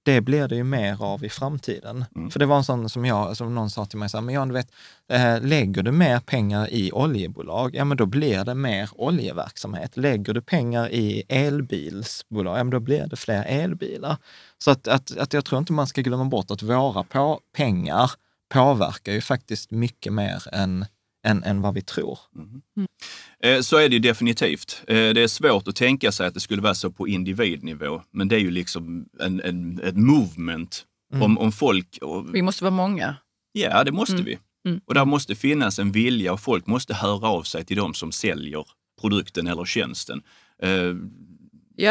S1: det blir det ju mer av i framtiden. Mm. För det var en sån som jag, som någon sa till mig, så här, men jag, du vet, äh, lägger du mer pengar i oljebolag, ja men då blir det mer oljeverksamhet. Lägger du pengar i elbilsbolag, ja men då blir det fler elbilar. Så att, att, att jag tror inte man ska glömma bort att våra på pengar påverkar ju faktiskt mycket mer än än, än vad vi tror. Mm-hmm. Mm.
S3: Eh, så är det ju definitivt. Eh, det är svårt att tänka sig att det skulle vara så på individnivå, men det är ju liksom en, en ett movement. Mm. Om, om folk... Och... Vi måste vara många. Ja, det måste mm. vi. Mm. Och där måste finnas en vilja och folk måste höra av sig till de som säljer produkten eller tjänsten. Eh, ja,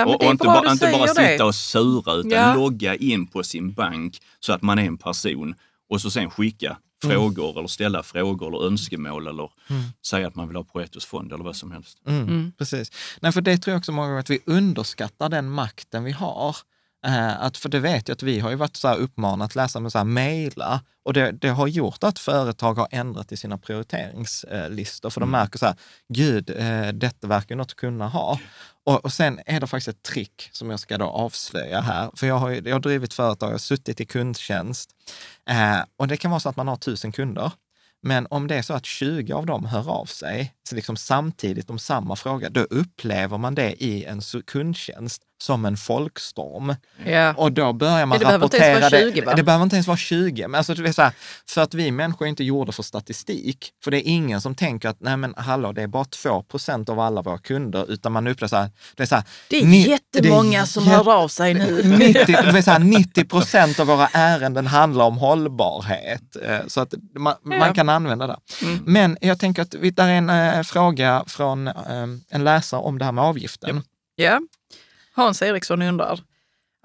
S2: men och, och inte, bara, inte bara sitta det. och
S3: sura, utan ja. logga in på sin bank så att man är en person och så sen skicka Mm. frågor mm. eller ställa frågor eller mm. önskemål eller mm. säga att man vill ha fond eller vad som helst. Mm.
S1: Precis. Nej, för det tror jag också många gånger att vi underskattar den makten vi har. Eh, att, för det vet jag att vi har ju varit så här uppmanat läsa med så här mejla och det, det, har gjort att företag har ändrat i sina prioriteringslistor för de mm. märker så här, gud, eh, detta verkar ju något att kunna ha. Och, och, sen är det faktiskt ett trick som jag ska då avslöja här, för jag har, jag har drivit företag, jag har suttit i kundtjänst eh, och det kan vara så att man har tusen kunder. Men om det är så att 20 av dem hör av sig liksom samtidigt om samma fråga, då upplever man det i en kundtjänst som en folkstorm. Yeah. Mm. Och då börjar man det rapportera det. 20, det behöver inte ens vara 20. Men alltså, det är så här, för att vi människor är inte gjorda för statistik. För det är ingen som tänker att nej men hallå, det är bara 2 procent av alla våra kunder. Utan man upplever så här, det är så här, Det är ni, jättemånga det är, som hör av sig nu. 90 procent av våra ärenden handlar om hållbarhet. Eh, så att man, yeah. man kan använda det. Mm. Men jag tänker att där är en eh, Eh, fråga från ehm, en läsare om det här med avgiften.
S2: Ja. Hans Eriksson undrar,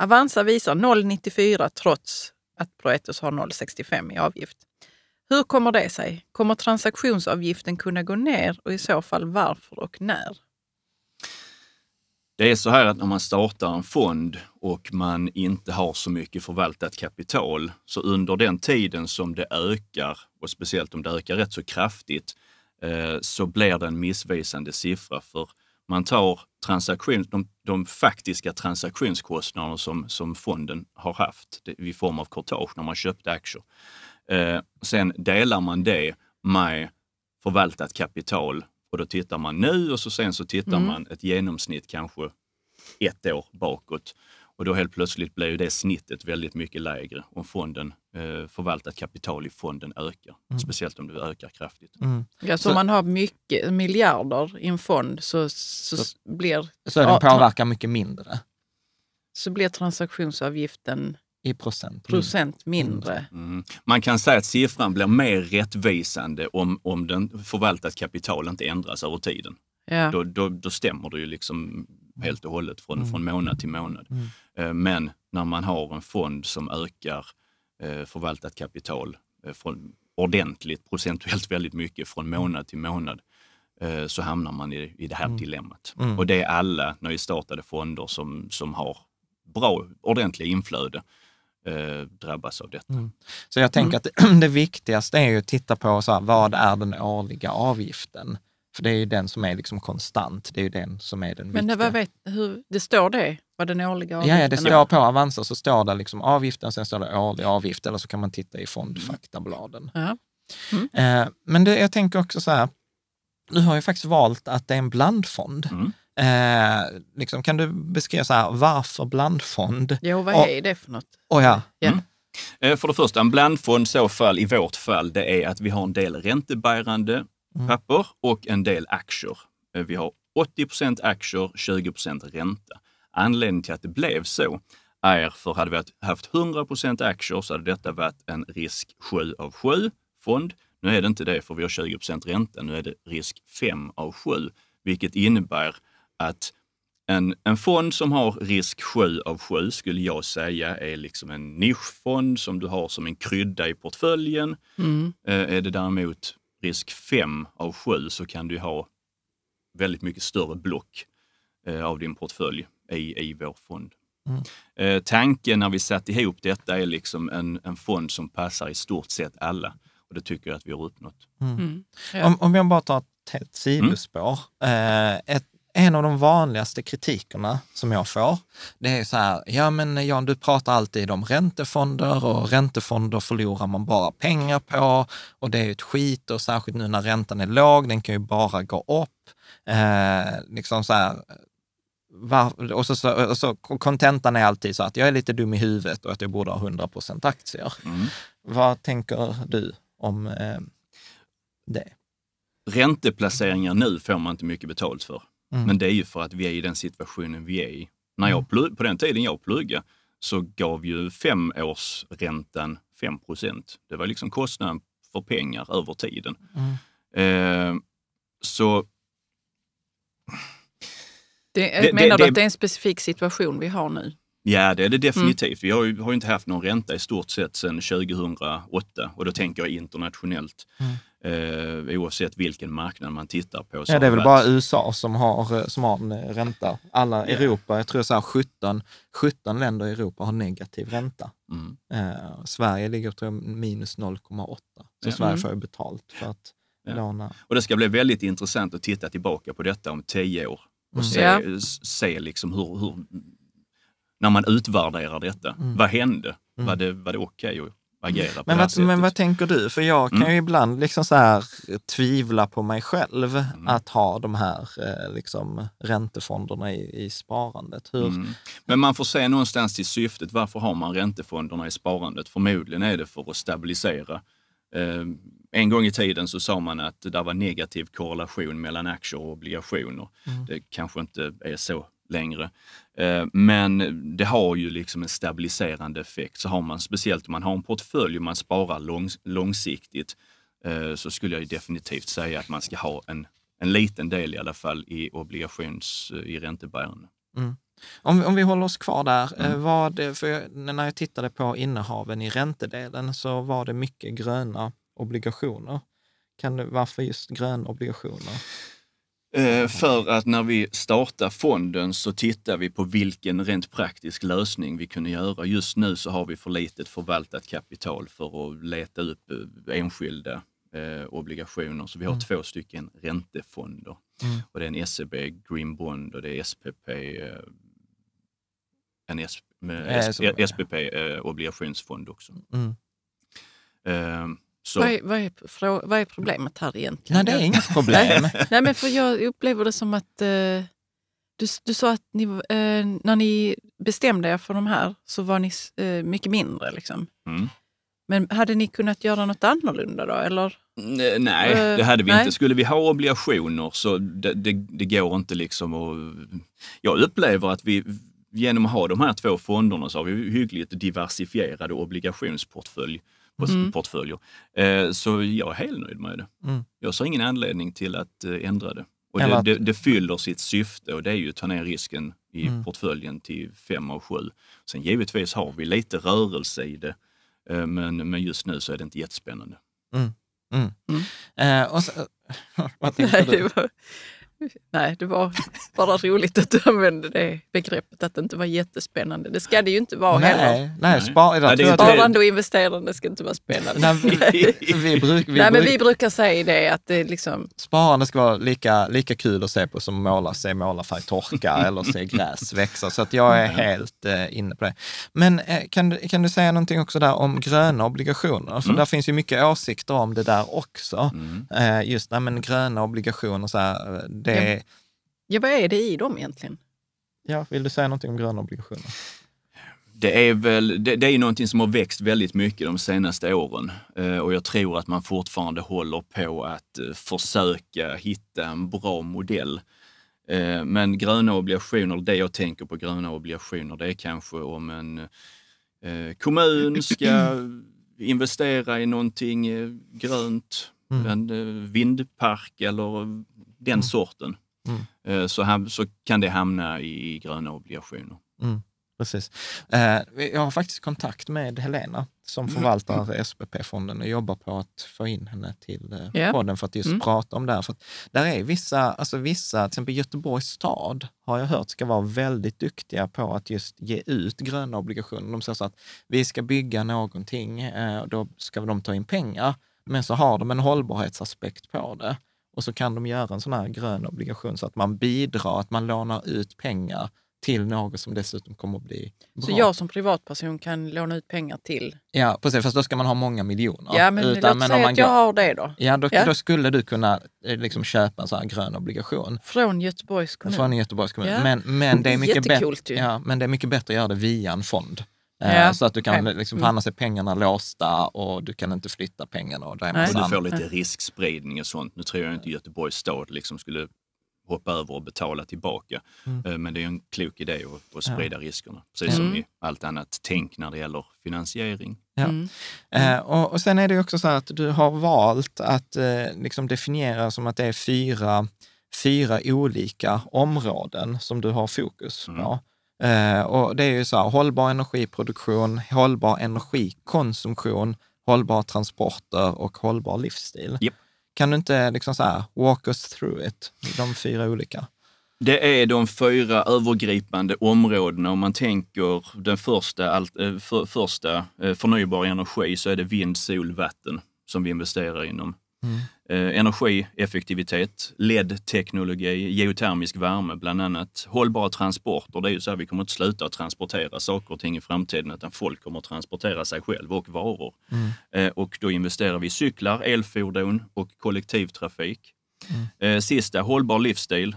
S2: Avanza visar 0,94 trots att Proetus har 0,65 i avgift. Hur kommer det sig? Kommer transaktionsavgiften kunna gå ner och i så fall varför och när?
S3: Det är så här att när man startar en fond och man inte har så mycket förvaltat kapital, så under den tiden som det ökar, och speciellt om det ökar rätt så kraftigt, Eh, så blir det en missvisande siffra. För man tar transaktion, de, de faktiska transaktionskostnader som, som fonden har haft i form av courtage när man köpte aktier. Eh, sen delar man det med förvaltat kapital och då tittar man nu och så sen så tittar mm. man ett genomsnitt kanske ett år bakåt. Och då helt plötsligt blir det snittet väldigt mycket lägre om fonden Eh, förvaltat kapital i fonden ökar. Mm. Speciellt om det ökar kraftigt. Mm. Ja, så, så, om man
S2: har mycket, miljarder i en fond så, så, så blir... Så
S1: den påverkar mycket mindre?
S2: Så blir transaktionsavgiften i procent, mm. procent mm.
S3: mindre. Mm. Man kan säga att siffran blir mer rättvisande om, om den förvaltat kapital inte ändras över tiden. Ja. Då, då, då stämmer det ju liksom helt och hållet från, mm. från månad till månad. Eh, men när man har en fond som ökar Eh, förvaltat kapital eh, från ordentligt, procentuellt väldigt mycket från månad till månad eh, så hamnar man i, i det här mm. dilemmat. Mm. Och det är alla nystartade fonder som, som har bra, ordentliga inflöde eh, drabbas av detta. Mm. Så jag tänker mm. att det viktigaste är ju att
S1: titta på så här, vad är den årliga avgiften? För det är ju den som är liksom konstant. Det är ju den som är den Men viktiga.
S2: Men vet, hur, det står det, vad den årliga avgiften är? Ja, det står
S1: på Avanza så står det liksom avgiften, sen står det årlig avgift eller så kan man titta i fondfaktabladen. Mm. Mm. men det, jag tänker också så här, du har ju faktiskt valt att det är en blandfond. Mm. Eh, liksom, kan du beskriva så här, varför blandfond? Jo,
S2: vad och, är det för något? Oh ja. Yeah.
S3: Mm. För det första, en blandfond så fall, i vårt fall, det är att vi har en del räntebärande Mm. papper och en del aktier. Eh, vi har 80 aktier, 20 ränta. Anledningen till att det blev så är för hade vi haft 100 aktier så hade detta varit en risk 7 av 7 fond. Nu är det inte det för vi har 20 ränta. Nu är det risk 5 av 7, vilket innebär att en, en fond som har risk 7 av 7 skulle jag säga är liksom en nischfond som du har som en krydda i portföljen. Mm. Eh, är det däremot risk 5 av 7 så kan du ha väldigt mycket större block eh, av din portfölj i, i vår fond. Mm. Eh, tanken när vi satte ihop detta är liksom en, en fond som passar i stort sett alla och det tycker jag att vi har uppnått.
S2: Mm. Mm.
S1: Ja. Om, om jag bara tar ett helt sidospår. Mm. Eh, ett, en av de vanligaste kritikerna som jag får, det är så här, ja men Jan, du pratar alltid om räntefonder och räntefonder förlorar man bara pengar på och det är ju ett skit och särskilt nu när räntan är låg, den kan ju bara gå upp. Eh, liksom så här, var, och så, så, kontentan är alltid så att jag är lite dum i
S3: huvudet och att jag borde ha 100 procent
S1: aktier. Mm. Vad tänker du om eh, det?
S3: Ränteplaceringar nu får man inte mycket betalt för. Mm. Men det är ju för att vi är i den situationen vi är i. När jag mm. plugg, på den tiden jag pluggade så gav ju femårsräntan 5 procent. Det var liksom kostnaden för pengar över tiden. Mm. Eh, så...
S2: Det, det, menar det, du att det är en specifik situation vi har nu?
S3: Ja, det är det mm. definitivt. Mm. Vi har ju, har inte haft någon ränta i stort sett sedan 2008 och då tänker jag internationellt. Mm eh, oavsett vilken marknad man tittar på. Ja, det är väl bara
S1: USA som har, eh, som har en eh, ränta. Alla yeah. Europa, jag tror så här 17, 17 länder i Europa har negativ ränta. Mm. Eh, Sverige ligger på minus 0,8, så ja. Sverige mm. får betalt för att ja. låna.
S3: Och det ska bli väldigt intressant att titta tillbaka på detta om tio år och mm. se, se liksom hur, hur, när man utvärderar detta, mm. vad hände? Mm. Var det, det okej okay agera men vad,
S1: men vad tänker du? För jag kan mm. ju ibland liksom så här, tvivla på mig själv mm. att ha de här eh, liksom, räntefonderna i, i sparandet. Mm.
S3: Men man får se någonstans till syftet. Varför har man räntefonderna i sparandet? Förmodligen är det för att stabilisera. Eh, en gång i tiden så sa man att det var negativ korrelation mellan aktier och obligationer. Mm. Det kanske inte är så längre. Eh, men det har ju liksom en stabiliserande effekt. Så har man speciellt om man har en portfölj och man sparar lång, långsiktigt eh, så skulle jag definitivt säga att man ska ha en, en liten del i alla fall i obligations, eh, i räntebärande. Mm. Om, om vi håller oss kvar där, mm.
S1: var det, för när jag tittade på innehaven i räntedelen så var det mycket gröna obligationer. Kan du, varför just gröna obligationer?
S3: Eh, för att när vi startade fonden så tittade vi på vilken rent praktisk lösning vi kunde göra. Just nu så har vi för litet förvaltat kapital för att leta upp eh, enskilda eh, obligationer. Så vi har mm. två stycken räntefonder. Mm. Och det är en SEB Green Bond och det är SPP, en S, SPP obligationsfond också. Mm. Ehm, så. Vad, är, vad,
S2: är, vad är problemet här egentligen? Nej, det är inget problem. Nej, men för jag upplever det som att eh, du, du sa att ni, eh, när ni bestämde er för de här så var ni eh, mycket mindre. Liksom. Mm. Men hade ni kunnat göra något annorlunda då? Eller?
S3: Eh, nej, eh, det hade vi Nej. inte. Skulle vi ha obligationer så det, det, det går inte liksom att... Jag upplever att vi, genom att ha de här två fonderna så har vi hyggligt diversifierade obligationsportfölj på mm. portfölj. Eh, så jag är helt nöjd med det. Mm. Jag ser ingen anledning till att eh, ändra det. Och det, det, det, fyller sitt syfte och det är ju att ta ner risken i mm. portföljen till 5 av 7. Sen givetvis har vi lite rörelse i det, eh, men, men just nu så är det inte jättespännande. Mm. mm. mm. Eh, och så, vad tänkte du?
S2: Nej, det var bara roligt att du använde det begreppet att det inte var jättespännande. Det ska det ju inte vara nej, heller. Nej, spar, nej. Jag sparande och investerande ska inte vara spännande. Nej, vi, vi, bruk, vi, nej, men vi brukar säga det att det liksom...
S1: Sparande ska vara lika, lika kul att se på som måla, se målarfärg torka eller se gräs växa. Så att jag är helt eh, inne på det. Men eh, kan, kan du säga någonting också där om gröna obligationer? För alltså, mm. där finns ju mycket åsikter om det där också. Mm. Eh, just nej, men gröna obligationer, så här, eh, det... Ja
S2: Ja, vad är det i dem egentligen?
S1: Ja, vill du säga någonting om gröna obligationer?
S3: Det är, väl, det, det är någonting som har växt väldigt mycket de senaste åren eh, och jag tror att man fortfarande håller på att eh, försöka hitta en bra modell. Eh, men gröna obligationer, det jag tänker på gröna obligationer, det är kanske om en kommun ska investera i någonting grönt, mm. en vindpark eller den mm. sorten. Eh, så, här, så kan det hamna i gröna obligationer.
S1: Mm, precis. Eh, jag har faktiskt kontakt med Helena som mm. förvaltar SPP-fonden och jobbar på att få in henne till yeah. podden för att just mm. prata om det här. För att där är vissa, alltså vissa, till exempel Göteborgs stad har jag hört ska vara väldigt duktiga på att just ge ut gröna obligationer. De säger så att vi ska bygga någonting, eh, och då ska de ta in pengar. Men så har de en hållbarhetsaspekt på det och så kan de göra en sån här grön obligation så att man bidrar, att man lånar ut pengar till något som dessutom kommer att bli bra. Så jag
S2: som privatperson kan låna ut pengar till?
S1: Ja, precis. Fast då ska man ha många miljoner. Ja, men Utan, låt men säga att jag har det då. Ja, då, ja. då skulle du kunna eh, liksom, köpa en sån här grön obligation.
S2: Från Göteborgs kommun? Från Göteborgs kommun. Ja. Men, men, det är mycket Jättekult,
S1: ja, men det är mycket bättre att göra det via en fond. Eh, ja. Så att du kan liksom, för mm. annars
S3: är pengarna låsta och du kan inte flytta pengarna. Och, där och du får lite riskspridning och sånt. Nu tror jag inte Göteborgs stad liksom skulle hoppa över och betala tillbaka. Mm. Eh, men det är en klok idé att, att sprida ja. riskerna, precis mm. som i allt annat tänk när det gäller finansiering. Ja. Mm. Eh, och, och, sen är det också så att du har valt
S1: att eh, liksom definiera som att det är fyra, fyra olika områden som du har fokus mm. på. Eh, och det är ju så här, hållbar energiproduktion, hållbar energikonsumtion, hållbara transporter och hållbar livsstil. Yep. Kan du inte liksom så här, walk us through it, de fyra olika?
S3: Det är de fyra övergripande områdena. Om man tänker den första, eh, för, första eh, förnybar energi så är det vind, sol, vatten som vi investerar inom. Mm. Eh, energi, effektivitet, LED-teknologi, geotermisk värme bland annat. Hållbara transporter, det är ju så här, vi kommer inte sluta att transportera saker och ting i framtiden utan folk kommer att transportera sig själv och varor. Mm. Eh, och då investerar vi i cyklar, elfordon och kollektivtrafik. Mm. Eh, sista, hållbar livsstil.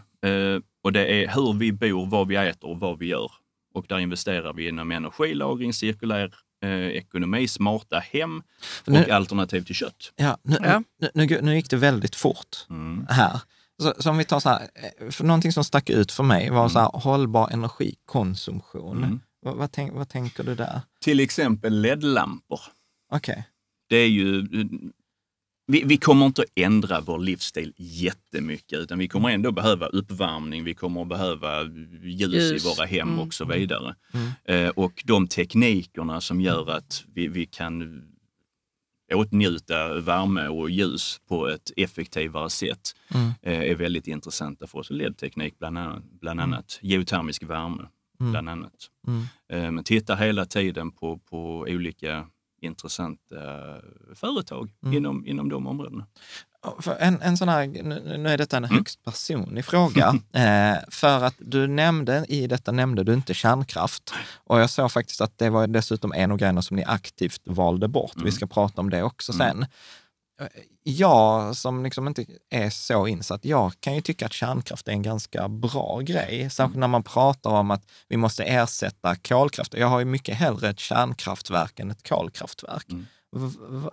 S3: Och det är hur vi bor, vad vi äter och vad vi gör. Och där investerar vi inom energilagring, cirkulär Eh, ekonomi, smarta hem och nu, alternativ till kött. Ja, nu, ja.
S1: Nu, nu, nu, gick det väldigt fort mm. här.
S3: Så, så, om vi tar så här, eh, för någonting
S1: som stack ut för mig var mm. så här, mm. hållbar
S3: energikonsumtion.
S1: Mm. Vad, vad, tänk, vad, tänker du där?
S3: Till exempel LED-lampor. Okay. Det är ju vi, vi kommer inte att ändra vår livsstil jättemycket, utan vi kommer ändå behöva uppvärmning, vi kommer att behöva ljus, ljus. i våra hem mm. och så mm. vidare. Mm. Eh, och de teknikerna som gör att vi, vi kan åtnjuta värme och ljus på ett effektivare sätt mm. eh, är väldigt intressanta för oss. LED-teknik bland annat, bland mm. annat geotermisk värme. Mm. Bland annat. Mm. Eh, titta hela tiden på, på olika intressant eh, företag mm. inom, inom de områdena.
S1: En, en sån här, nu, nu är detta en mm. högst personlig fråga, eh, för att du nämnde, i detta nämnde du inte kärnkraft. Och jag såg faktiskt att det var dessutom en av grejerna som ni aktivt valde bort. Mm. Vi ska prata om det också mm. sen. Eh, jag som liksom inte är så insatt, jag kan ju tycka att kärnkraft är en ganska bra grej. Särskilt mm. när man pratar om att vi måste ersätta kolkraft. Jag har ju mycket hellre ett
S3: kärnkraftverk än ett kolkraftverk. Mm.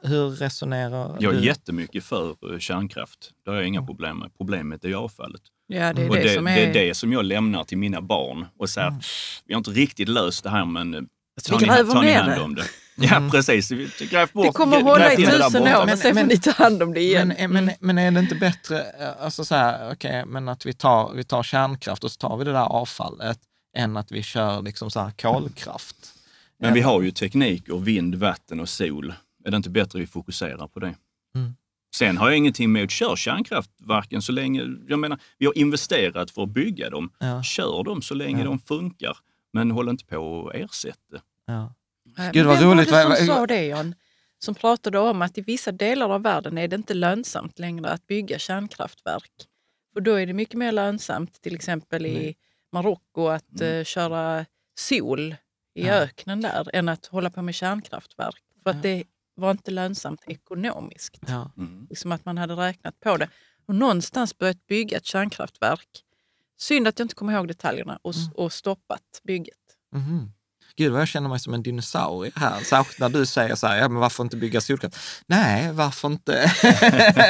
S1: Hur resonerar du? Jag är
S3: jättemycket för eh, kärnkraft. Det har jag inga mm. problem med. Problemet är avfallet. Ja, det, är och det, det, är... det är det som jag lämnar till mina barn och säger, mm. vi har inte riktigt löst det här men eh, så alltså, tar ni, tar ni hand om det. Mm. Ja, precis. Gräv bort, det kommer hålla i tusen år, men sen får ni ta
S2: hand om det
S1: igen. Men, eh, men, mm. men är det inte bättre eh, alltså så här, okay, men att vi tar, vi tar kärnkraft och så tar vi det där avfallet, än att vi kör liksom så här kolkraft? Men Eller? vi har ju
S3: teknik och vind, vatten och sol. Är det inte bättre att vi fokuserar på det? Mm. Sen har jag ingenting emot, kör kärnkraftverken så länge... Jag menar, vi har investerat för att bygga dem. Ja. Kör dem så länge ja. de funkar. Men håll inte på och ersätt det. Ja. Gud vad Vem roligt. var det som sa
S2: det John? Som pratade om att i vissa delar av världen är det inte lönsamt längre att bygga kärnkraftverk. För då är det mycket mer lönsamt till exempel i Marocko att mm. uh, köra sol i ja. öknen där än att hålla på med kärnkraftverk. För ja. att det var inte lönsamt ekonomiskt. Ja. Mm. Liksom att man hade räknat på det. Och någonstans börjat bygga ett kärnkraftverk Synd att jag inte kommer ihåg detaljerna och, mm. och stoppat bygget.
S1: Mm. Gud vad jag känner mig som en dinosaurie
S3: här. Särskilt när du säger så här, ja, men varför inte bygga solkraft?
S1: Nej, varför inte?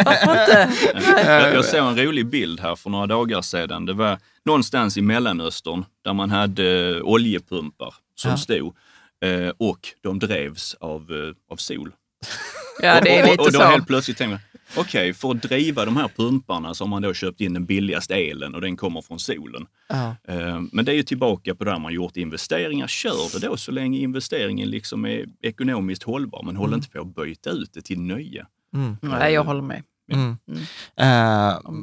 S1: varför inte? jag, jag såg
S3: en rolig bild här för några dagar sedan. Det var någonstans i Mellanöstern där man hade eh, oljepumpar som ja. stod eh, och de drevs av, eh, av sol. Ja, det är lite och, och, och då så. helt plötsligt tänkte man, Okej, okay, för att driva de här pumparna så har man då köpt in den billigaste elen och den kommer från solen. Ja. Eh, men det är ju tillbaka på där man gjort investeringar. Kör det då så länge investeringen liksom är ekonomiskt hållbar, men håll mm. inte på att byta ut det till nya. Mm. Eh, Nej, jag håller
S2: med.
S1: Mm. Mm.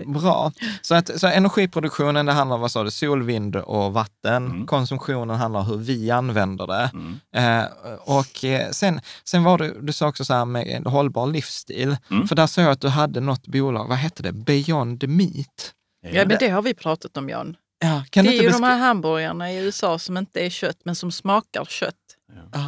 S1: Eh, bra.
S3: Så, att, så energiproduktionen, det handlar om vad sa du,
S1: sol, vind och vatten. Mm. Konsumtionen handlar om hur vi använder det. Mm. Eh, och eh, sen, sen var du, du sa också så här med en hållbar livsstil, mm. för där sa jag att du hade något bolag, vad hette det, Beyond Meat? Ja, men
S2: det har vi pratat om Jan. Ja, det är ju de här hamburgarna i USA som inte är kött, men som smakar kött. Ja.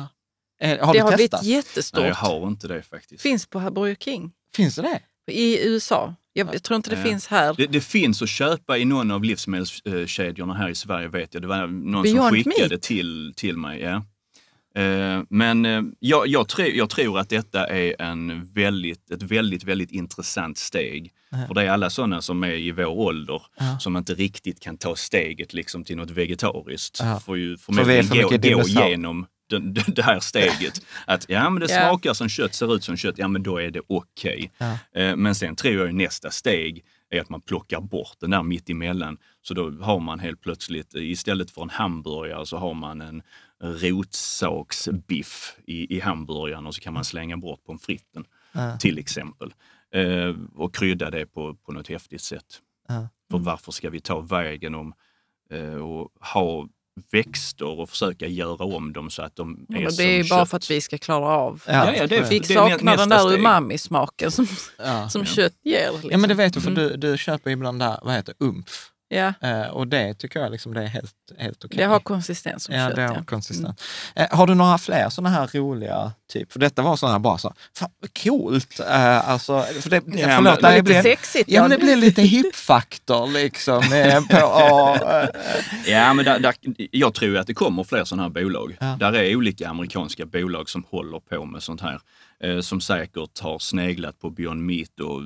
S3: Uh, har det har testat? blivit jättestort. Nej, jag har inte det faktiskt.
S2: Finns på Burger King. Finns det det? I USA? Jag, jag tror inte det ja. finns här.
S3: Det, det, finns att köpa i någon av livsmedelskedjorna här i Sverige vet jag. Det var någon Beyond som skickade till, till mig. Ja. Eh, men eh, jag, jag, tror, jag, tror att detta är en väldigt, ett väldigt, väldigt intressant steg. Mm. För det är alla sådana som är i vår ålder mm. som inte riktigt kan ta steget liksom till något vegetariskt. Mm. För, ju, för, för vi är för mycket gå, gå genom den, det här steget. Att ja, men det yeah. smakar som kött, ser ut som kött, ja men då är det okej. Okay. Yeah. Men sen tror jag nästa steg är att man plockar bort den där mittemellan. Så då har man helt plötsligt, istället för en hamburgare så har man en rotsaksbiff i, i hamburgaren och så kan man slänga bort pommes fritesen yeah. till exempel. Eh, och krydda det på, på något häftigt sätt. För mm. varför ska vi ta vägen om eh, och ha växter och försöka göra om dem så att de ja, är men Det är ju
S2: bara kött. för att vi ska klara av. Ja. Ja, ja, det, vi saknar den där umami-smaken som, ja. som kött ger. Liksom. Ja men det liksom. vet du, för
S1: mm. du, du köper ibland där, vad heter umpf? Ja. Eh, och det tycker jag liksom, det är helt, helt okej. Okay. Det har konsistens som ja, kött. Det har, ja. konsistens. Mm. Eh, har du några fler sådana här roliga, typ, för detta var sådana här bara så, fan vad coolt! Eh, alltså, för det, ja, förlåt, det, det, lite sexigt, ja, men det blev lite
S3: hippfaktor liksom. Eh, på, och, ja, men där, där, jag tror att det kommer fler sådana här bolag. Ja. Där är olika amerikanska bolag som håller på med sånt här, eh, som säkert har sneglat på Beyond Meat och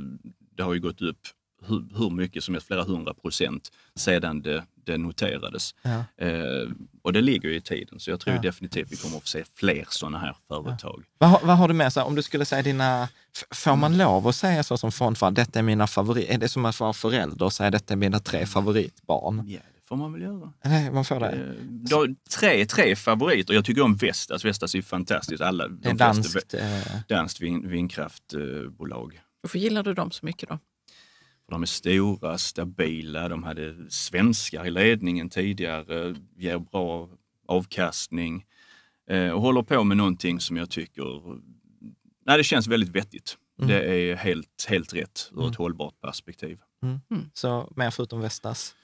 S3: det har ju gått upp hur, hur mycket som helst, flera hundra procent sedan det, det noterades. Ja. Eh, och det ligger ju i tiden, så jag tror ja. definitivt vi kommer att få se fler sådana här företag.
S1: Ja. Vad, vad, har du med sig, om du skulle säga dina... Får man mm. lov att säga så som fondfar, detta är mina favoriter? Är det som att vara förälder och säga detta är mina tre mm. favoritbarn? Ja,
S3: det får man väl göra. Nej, man får det? Eh, då, tre, tre favoriter. Jag tycker om Vestas. Vestas är fantastiskt. Alla, de det är danskt. Flesta, danskt eh. vind, vindkraftbolag.
S2: Varför gillar du dem så mycket då?
S3: För de är stora, stabila, de hade svenskar i ledningen tidigare, ger bra avkastning eh, och håller på med någonting som jag tycker, nej det känns väldigt vettigt. Mm. Det är helt, helt rätt ur mm. ett hållbart perspektiv.
S1: Mm. mm. Så mer förutom Vestas?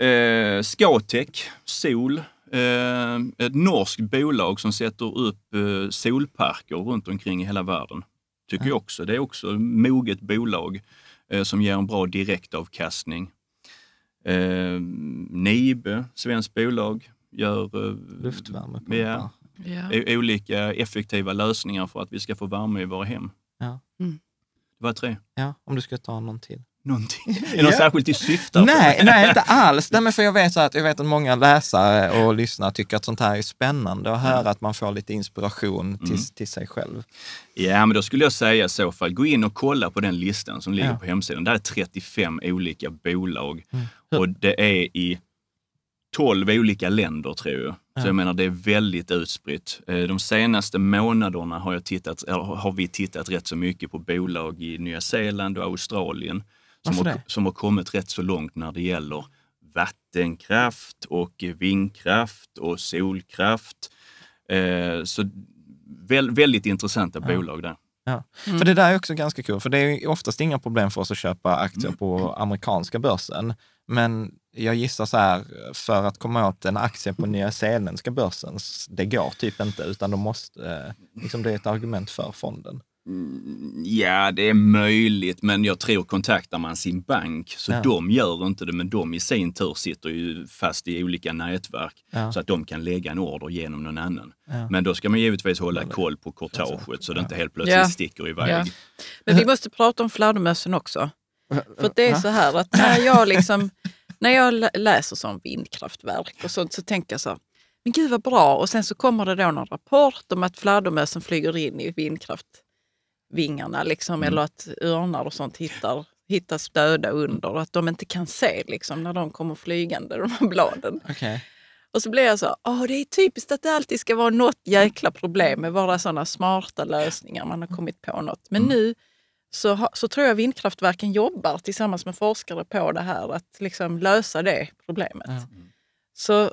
S3: Eh, Skatec, Sol, eh, ett norskt bolag som sätter upp eh, solparker runt omkring i hela världen. Tycker jag också. Det är också ett moget bolag. Eh, som ger en bra direktavkastning. Eh, Nibe, svenskt bolag, gör eh, luftvärmepumpar. Ja, ja. olika effektiva lösningar för att vi ska få värme i våra hem. Ja. Mm. Det var tre.
S1: Ja, om du ska ta någon till någonting? Är det något särskilt du syftar på? nej, inte alls. Nej, men för jag, vet att, jag vet att många läsare och lyssnare tycker att sånt här är spännande och höra mm. att man får lite inspiration
S3: till, mm. till sig själv. Ja, men då skulle jag säga i så fall, gå in och kolla på den listan som ligger ja. på hemsidan. Där är 35 olika bolag mm. och det är i 12 olika länder tror jag. Så jag menar, det är väldigt utspritt. Eh, de senaste månaderna har, jag tittat, har vi tittat rätt så mycket på bolag i Nya Zeeland och Australien som har, som har kommit rätt så långt när det gäller vattenkraft och vindkraft och solkraft. Eh, så vä väldigt intressanta ja. bolag där.
S1: Ja. Mm. För det där är också ganska kul, för det är oftast inga problem för oss att köpa aktier mm. på amerikanska börsen. Men jag gissar så här, för att komma åt en aktie på nya zeeländska börsen, det går typ inte, utan de måste, eh, liksom det är ett argument för fonden.
S3: Ja, det är möjligt, men jag tror kontaktar man sin bank så ja. de gör inte det, men de i sin tur sitter ju fast i olika nätverk ja. så att de kan lägga en order genom någon annan. Ja. Men då ska man givetvis hålla koll på kortaget så det inte helt plötsligt sticker iväg. Men vi måste
S2: prata om fladdermössen också. För det är så här att när jag, liksom, när jag läser om vindkraftverk och sånt så tänker jag så här, men gud vad bra. Och sen så kommer det då någon rapport om att fladdermössen flyger in i vindkraft vingarna liksom, mm. eller att örnar och sånt hittar, hittas döda under och att de inte kan se liksom, när de kommer flygande, de här bladen. Okay. Och så blir jag så, åh det är typiskt att det alltid ska vara något jäkla problem med bara sådana smarta lösningar, man har kommit på något. Men mm. nu så, så tror jag vindkraftverken jobbar tillsammans med forskare på det här, att liksom lösa det problemet. Mm. Så men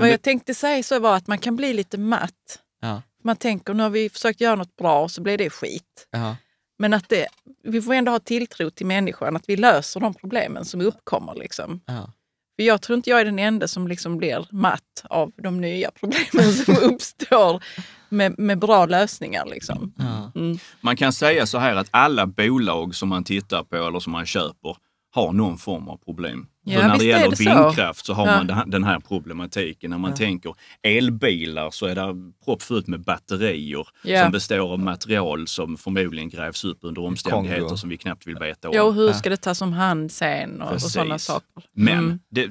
S2: vad det... jag tänkte säga så var att man kan bli lite matt ja. Man tänker, nu har vi försökt göra något bra och så blir det skit. Ja. Men att det, vi får ändå ha tilltro till människan, att vi löser de problemen som uppkommer. Liksom. Ja. För jag tror inte jag är den enda som liksom blir matt av de nya problemen som uppstår med, med bra lösningar. Liksom. Ja. Mm.
S3: Man kan säga så här att alla bolag som man tittar på eller som man köper har någon form av problem. Ja, när det gäller det vindkraft så, så har ja. man den här problematiken. När man ja. tänker elbilar så är det proppfullt med batterier som består av material som förmodligen grävs upp under omständigheter som vi knappt vill veta om. Ja, och hur ska det
S2: tas om hand sen och, och sådana saker.
S3: Men mm. det,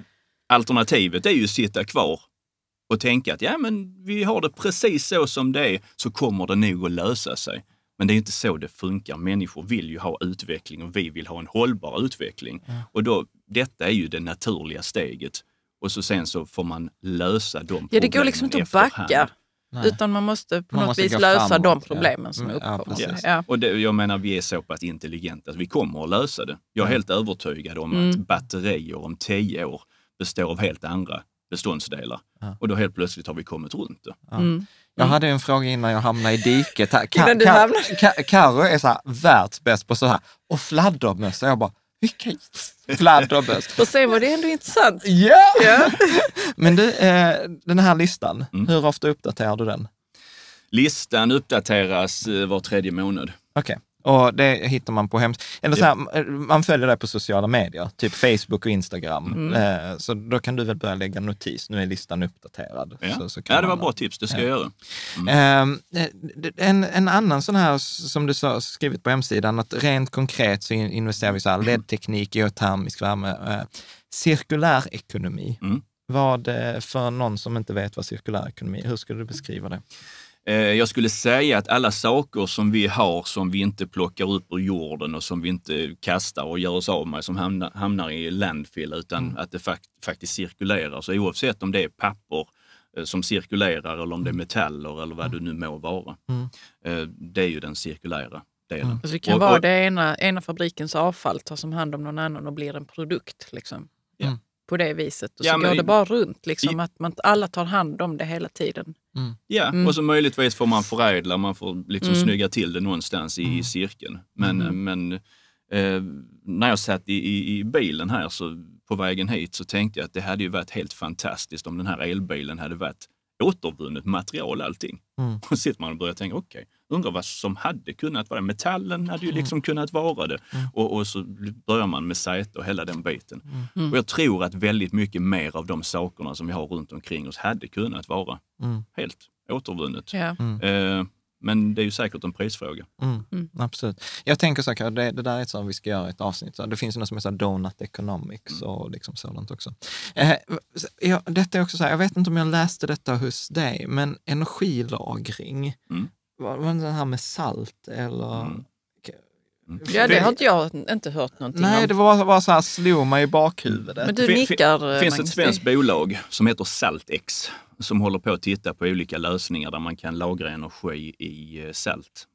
S3: alternativet är ju att sitta kvar och tänka att ja, men vi har det precis så som det är så kommer det nog att lösa sig. Men det är inte så det funkar. Människor vill ju ha utveckling och vi vill ha en hållbar utveckling. Mm. Och då detta är ju det naturliga steget och så sen så får man lösa de problemen Ja, det går liksom inte att backa. Nej. Utan
S2: man måste på man något måste vis lösa framåt, de problemen mm, ja. som uppkommer. Ja, ja.
S3: Och det, jag menar, vi är så pass intelligenta att vi kommer att lösa det. Jag är mm. helt övertygad om mm. att batterier om tio år består av helt andra beståndsdelar. Och då helt plötsligt har vi kommit runt det. Mm. Jag hade en fråga innan
S1: jag hamnade i diket. Ka, Ka, Ka, Karo är så här, världsbäst på så här, och fladdermössa. Jag bara, vilka fladder och
S2: Och sen var det ändå intressant. Ja! Yeah.
S1: Men du, eh, den här listan, mm. hur ofta uppdaterar du den?
S3: Listan uppdateras eh, var tredje månad. Okej. Okay. Och det hittar man på hemsidan. Eller
S1: man följer det på sociala medier, typ Facebook och Instagram. Mm. Eh, så då kan du väl börja lägga notis. Nu är listan uppdaterad. Ja, så, så ja det var bra tips. Det ska jag göra. Mm. Ehm, eh, en, en annan sån här, som du sa, skrivit på hemsidan, att rent konkret så investerar vi så här, mm. LED-teknik, geotermisk värme, eh, cirkulär ekonomi. Mm. Vad, för någon som inte vet vad cirkulär ekonomi är, hur skulle du beskriva det?
S3: Eh, jag skulle säga att alla saker som vi har som vi inte plockar upp ur jorden och som vi inte kastar och gör oss av med, som hamnar, hamnar i landfill, utan mm. att det fakt faktiskt cirkulerar. Så oavsett om det är papper eh, som cirkulerar eller om det är mm. metaller eller vad det nu må vara. Mm. Eh, det är ju den cirkulära delen. Mm. Så alltså, det kan och, och, vara
S2: det ena, ena fabrikens avfall tas om hand om någon annan och blir en produkt. Liksom. Ja. Mm på det viset. Och ja, så går det bara runt, liksom, i, att man, alla tar hand om det hela tiden.
S3: Mm. Ja, mm. och så möjligtvis får man förädla, man får liksom mm. snygga till det någonstans i, i mm. cirkeln. Men, mm. men eh, när jag satt i, i, i, bilen här så, på vägen hit så tänkte jag att det hade ju varit helt fantastiskt om den här elbilen hade varit återvunnet material allting. Och sitter man och börjar tänka, okej, okay, Undrar vad som hade kunnat vara det. Metallen hade ju mm. liksom mm. kunnat vara det. Mm. Och, och, så börjar man med sajter och hela den biten. Mm. Mm. Och jag tror att väldigt mycket mer av de sakerna som vi har runt omkring oss hade kunnat vara helt återvunnet. Ja. Eh, men det är ju säkert en prisfråga.
S1: Mm, mm. Absolut.
S3: Jag tänker så här, det, det där är ett så vi ska
S1: göra ett avsnitt. Så det finns något som heter donut economics mm. och liksom sådant också. Eh, jag, detta är också så här, jag vet inte om jag läste detta hos dig, men energilagring var, var det den här med salt eller? Mm. mm. Ja, det har jag
S2: inte hört någonting Nej, om. det
S1: var bara så här, slog mig i bakhuvudet.
S3: Men du nickar, Det finns ett svenskt bolag som heter Saltex som håller på att titta på olika lösningar där man kan lagra energi i eh, salt.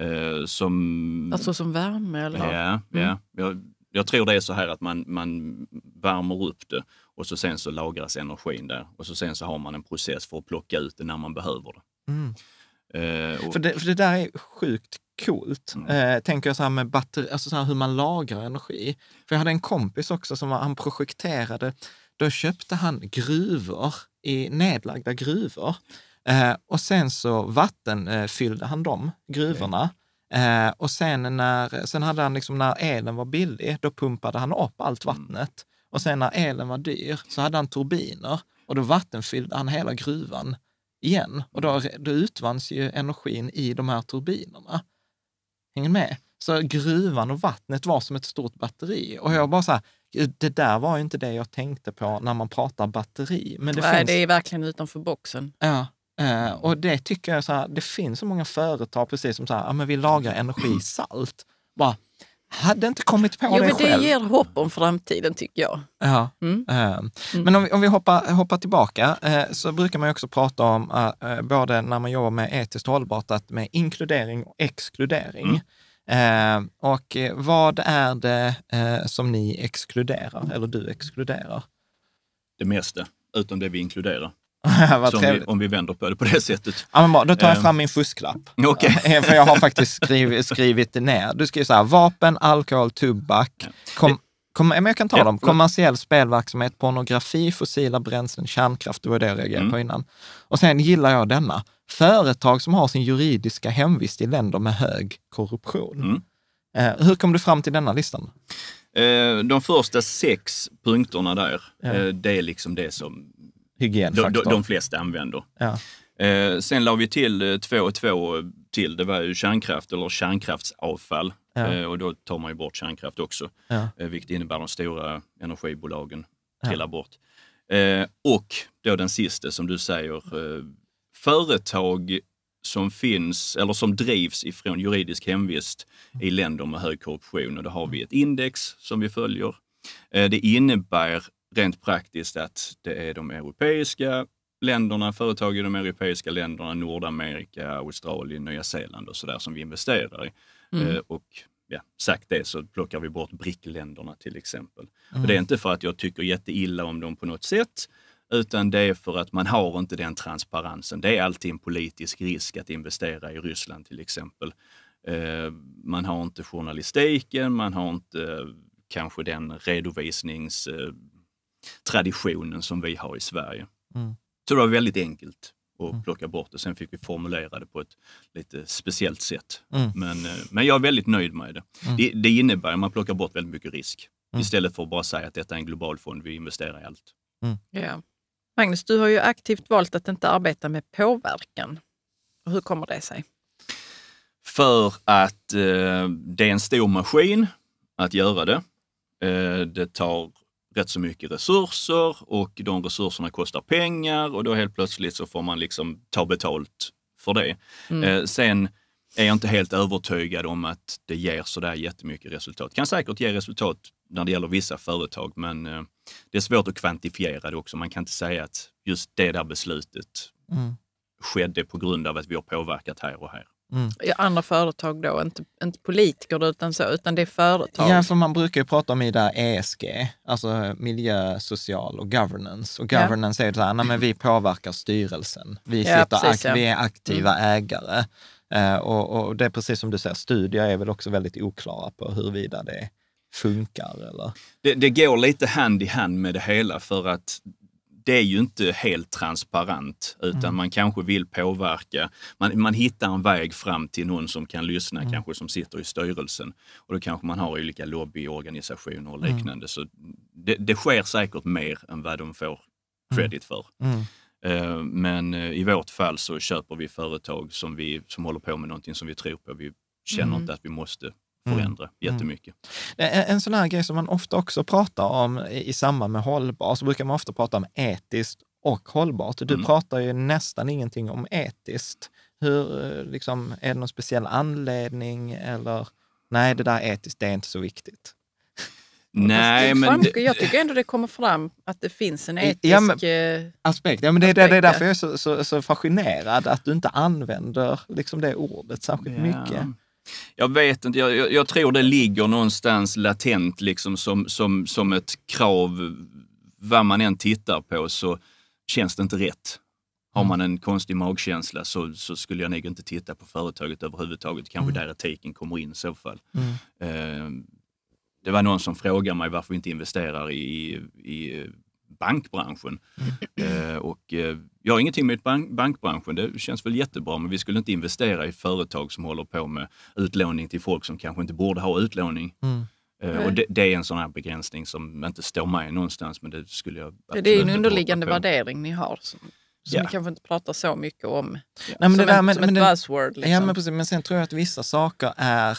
S3: Eh, som, alltså som
S2: värme? Eller? Ja, mm.
S3: ja. Jag, jag, tror det är så här att man, man värmer upp det och så sen så lagras energin där och så sen så har man en process för att plocka ut det när man behöver det. Mm. Eh, och... för,
S1: det, för, det, där är sjukt coolt. Mm. Eh, tänker jag så här med batteri, alltså så här hur man lagrar energi. För jag hade en kompis också som han projekterade, då köpte han gruvor i nedlagda gruvor. Eh, och sen så vattenfyllde han de gruvorna. Okay. Eh, och sen, när, sen hade han liksom, när elen var billig, då pumpade han upp allt mm. vattnet. Mm. Och sen när elen var dyr så hade han turbiner och då vattenfyllde han hela gruvan igen. Och då, då utvanns ju energin i de här turbinerna. Hänger med? Så gruvan och vattnet var som ett stort batteri. Och jag bara så här, det där var ju inte det jag tänkte på när man pratar batteri. Men det, Nej, finns... det är
S2: verkligen utanför boxen.
S1: Ja, eh, och det tycker jag, så här, det finns så många företag, precis som så här, ja, men vi lagrar energi i salt. Bara, hade
S2: inte kommit på jo, det men själv. Det ger hopp om framtiden tycker jag. Ja. Mm.
S1: Ehm, mm. Men om vi, om vi hoppar, hoppar tillbaka eh, så brukar man också prata om, eh, både när man jobbar med etiskt hållbart, att med inkludering och exkludering. Mm. Ehm, och eh, vad är det som ni exkluderar, eller du exkluderar?
S3: Det mesta, utom det vi inkluderar. Vad om, vi, om vi vänder på det på det sättet. Ja, men då tar jag eh. fram min
S1: fusklapp. Okay. Eh, för jag har faktiskt skrivit, skrivit ner. Du skriver så här, vapen, alkohol, tobak. Kom, kom, men jag kan ta ja, dem. Kommersiell spelverksamhet, pornografi, fossila bränslen, kärnkraft. Det var det jag reagerade mm. på innan. Och sen gillar jag denna. Företag som har sin juridiska hemvist i länder med hög korruption. Mm. Eh, hur kom du fram till denna listan?
S3: De första sex punkterna där, ja. det är liksom det som hygienfaktor. De, de, flesta använder. Ja. Eh, sen la vi till eh, två och två till. Det var ju kärnkraft eller kärnkraftsavfall. Ja. Eh, och då tar man ju bort kärnkraft också, ja. eh, vilket innebär att de stora energibolagen trillar bort. Eh, och då den sista som du säger, eh, företag som finns eller som drivs ifrån juridisk hemvist i länder med hög korruption. Och då har vi ett index som vi följer. Det innebär rent praktiskt att det är de europeiska länderna, företag i de europeiska länderna, Nordamerika, Australien, Nya Zeeland och sådär som vi investerar i. Mm. Eh, och ja, sagt det så plockar vi bort BRIC-länderna till exempel. Mm. Och det är inte för att jag tycker jätteilla om dem på något sätt, utan det är för att man har inte den transparensen. Det är alltid en politisk risk att investera i Ryssland till exempel. Eh, man har inte journalistiken, man har inte eh, kanske den redovisnings traditionen som vi har i Sverige. Mm. Så det var väldigt enkelt att mm. plocka bort det. Sen fick vi formulera det på ett lite speciellt sätt. Mm. Men, eh, men jag är väldigt nöjd med det. Mm. Det, det innebär att man plockar bort väldigt mycket risk mm. istället för att bara säga att detta är en global fond, vi investerar i allt.
S2: Yeah. Mm. Magnus, du har ju aktivt valt att inte arbeta med påverkan. Hur kommer det sig?
S3: För att eh, det är en stor maskin att göra det. Eh, det tar rätt så mycket resurser och de resurserna kostar pengar och då helt plötsligt så får man liksom ta betalt för det. Mm. Eh, sen är jag inte helt övertygad om att det ger sådär jättemycket resultat. Kan säkert ge resultat när det gäller vissa företag, men eh, det är svårt att kvantifiera det också. Man kan inte säga att just det där beslutet mm. skedde på grund av att vi har påverkat här och här. Mm.
S2: Andra företag då, inte, inte politiker utan så, utan det är företag. Ja,
S1: för man brukar ju prata om i det ESG, alltså miljö, social och governance. Och governance ja. är ju så här, nej men vi påverkar styrelsen. Vi, ja, sitter, precis, ja. vi är aktiva mm. ägare. Eh, och, och, det är precis som du säger, studier är väl också väldigt oklara på huruvida det funkar eller?
S3: Det, det går lite hand i hand med det hela för att det är ju inte helt transparent, utan mm. man kanske vill påverka. Man, man hittar en väg fram till någon som kan lyssna, mm. kanske som sitter i styrelsen. Och då kanske man har olika lobbyorganisationer och mm. liknande. Mm. Så det, det, sker säkert mer än vad de får mm. credit för. Uh, men uh, i vårt fall så köper vi företag som, vi, som håller på med någonting som vi tror på. Vi känner inte att vi måste förändra mm. jättemycket.
S1: En, mm. en sån här grej som man ofta också pratar om i, i samband med hållbar, så brukar man ofta prata om etiskt och hållbart. Du mm. pratar ju nästan ingenting om etiskt. Hur, eh, liksom, är det någon speciell anledning eller nej, det där etiskt, det är inte så viktigt?
S3: Nej, men det,
S2: jag tycker ändå det kommer fram att det finns en etisk ja, men, eh, aspekt.
S1: Ja, men det, aspekt. det är därför jag är så, så, så, fascinerad att du inte använder liksom, det ordet särskilt ja. mycket.
S3: Jag vet inte, jag, jag, jag, tror det ligger någonstans latent liksom som, som, som ett krav. Vad man än tittar på så känns det inte rätt. Har man mm. en konstig magkänsla så, så skulle jag nog inte titta på företaget överhuvudtaget. Kanske mm. där etiken kommer in i så fall. Mm. Eh, det var någon som frågade mig varför vi inte investerar i, i bankbranschen. Mm. Eh, och, eh, jag har ingenting med bank bankbranschen, det känns väl jättebra, men vi skulle inte investera i företag som håller på med utlåning till folk som kanske inte borde ha utlåning. Mm. Eh, mm. Och det, det, är en sån här begränsning som inte står med någonstans. Men det, skulle jag det är en underliggande värdering
S2: ni har som, som yeah. ni kanske inte pratar så mycket om. Nej, men som det där, en, men, som men, ett buzzword. Liksom. Ja, men, precis,
S1: men sen tror jag att vissa saker är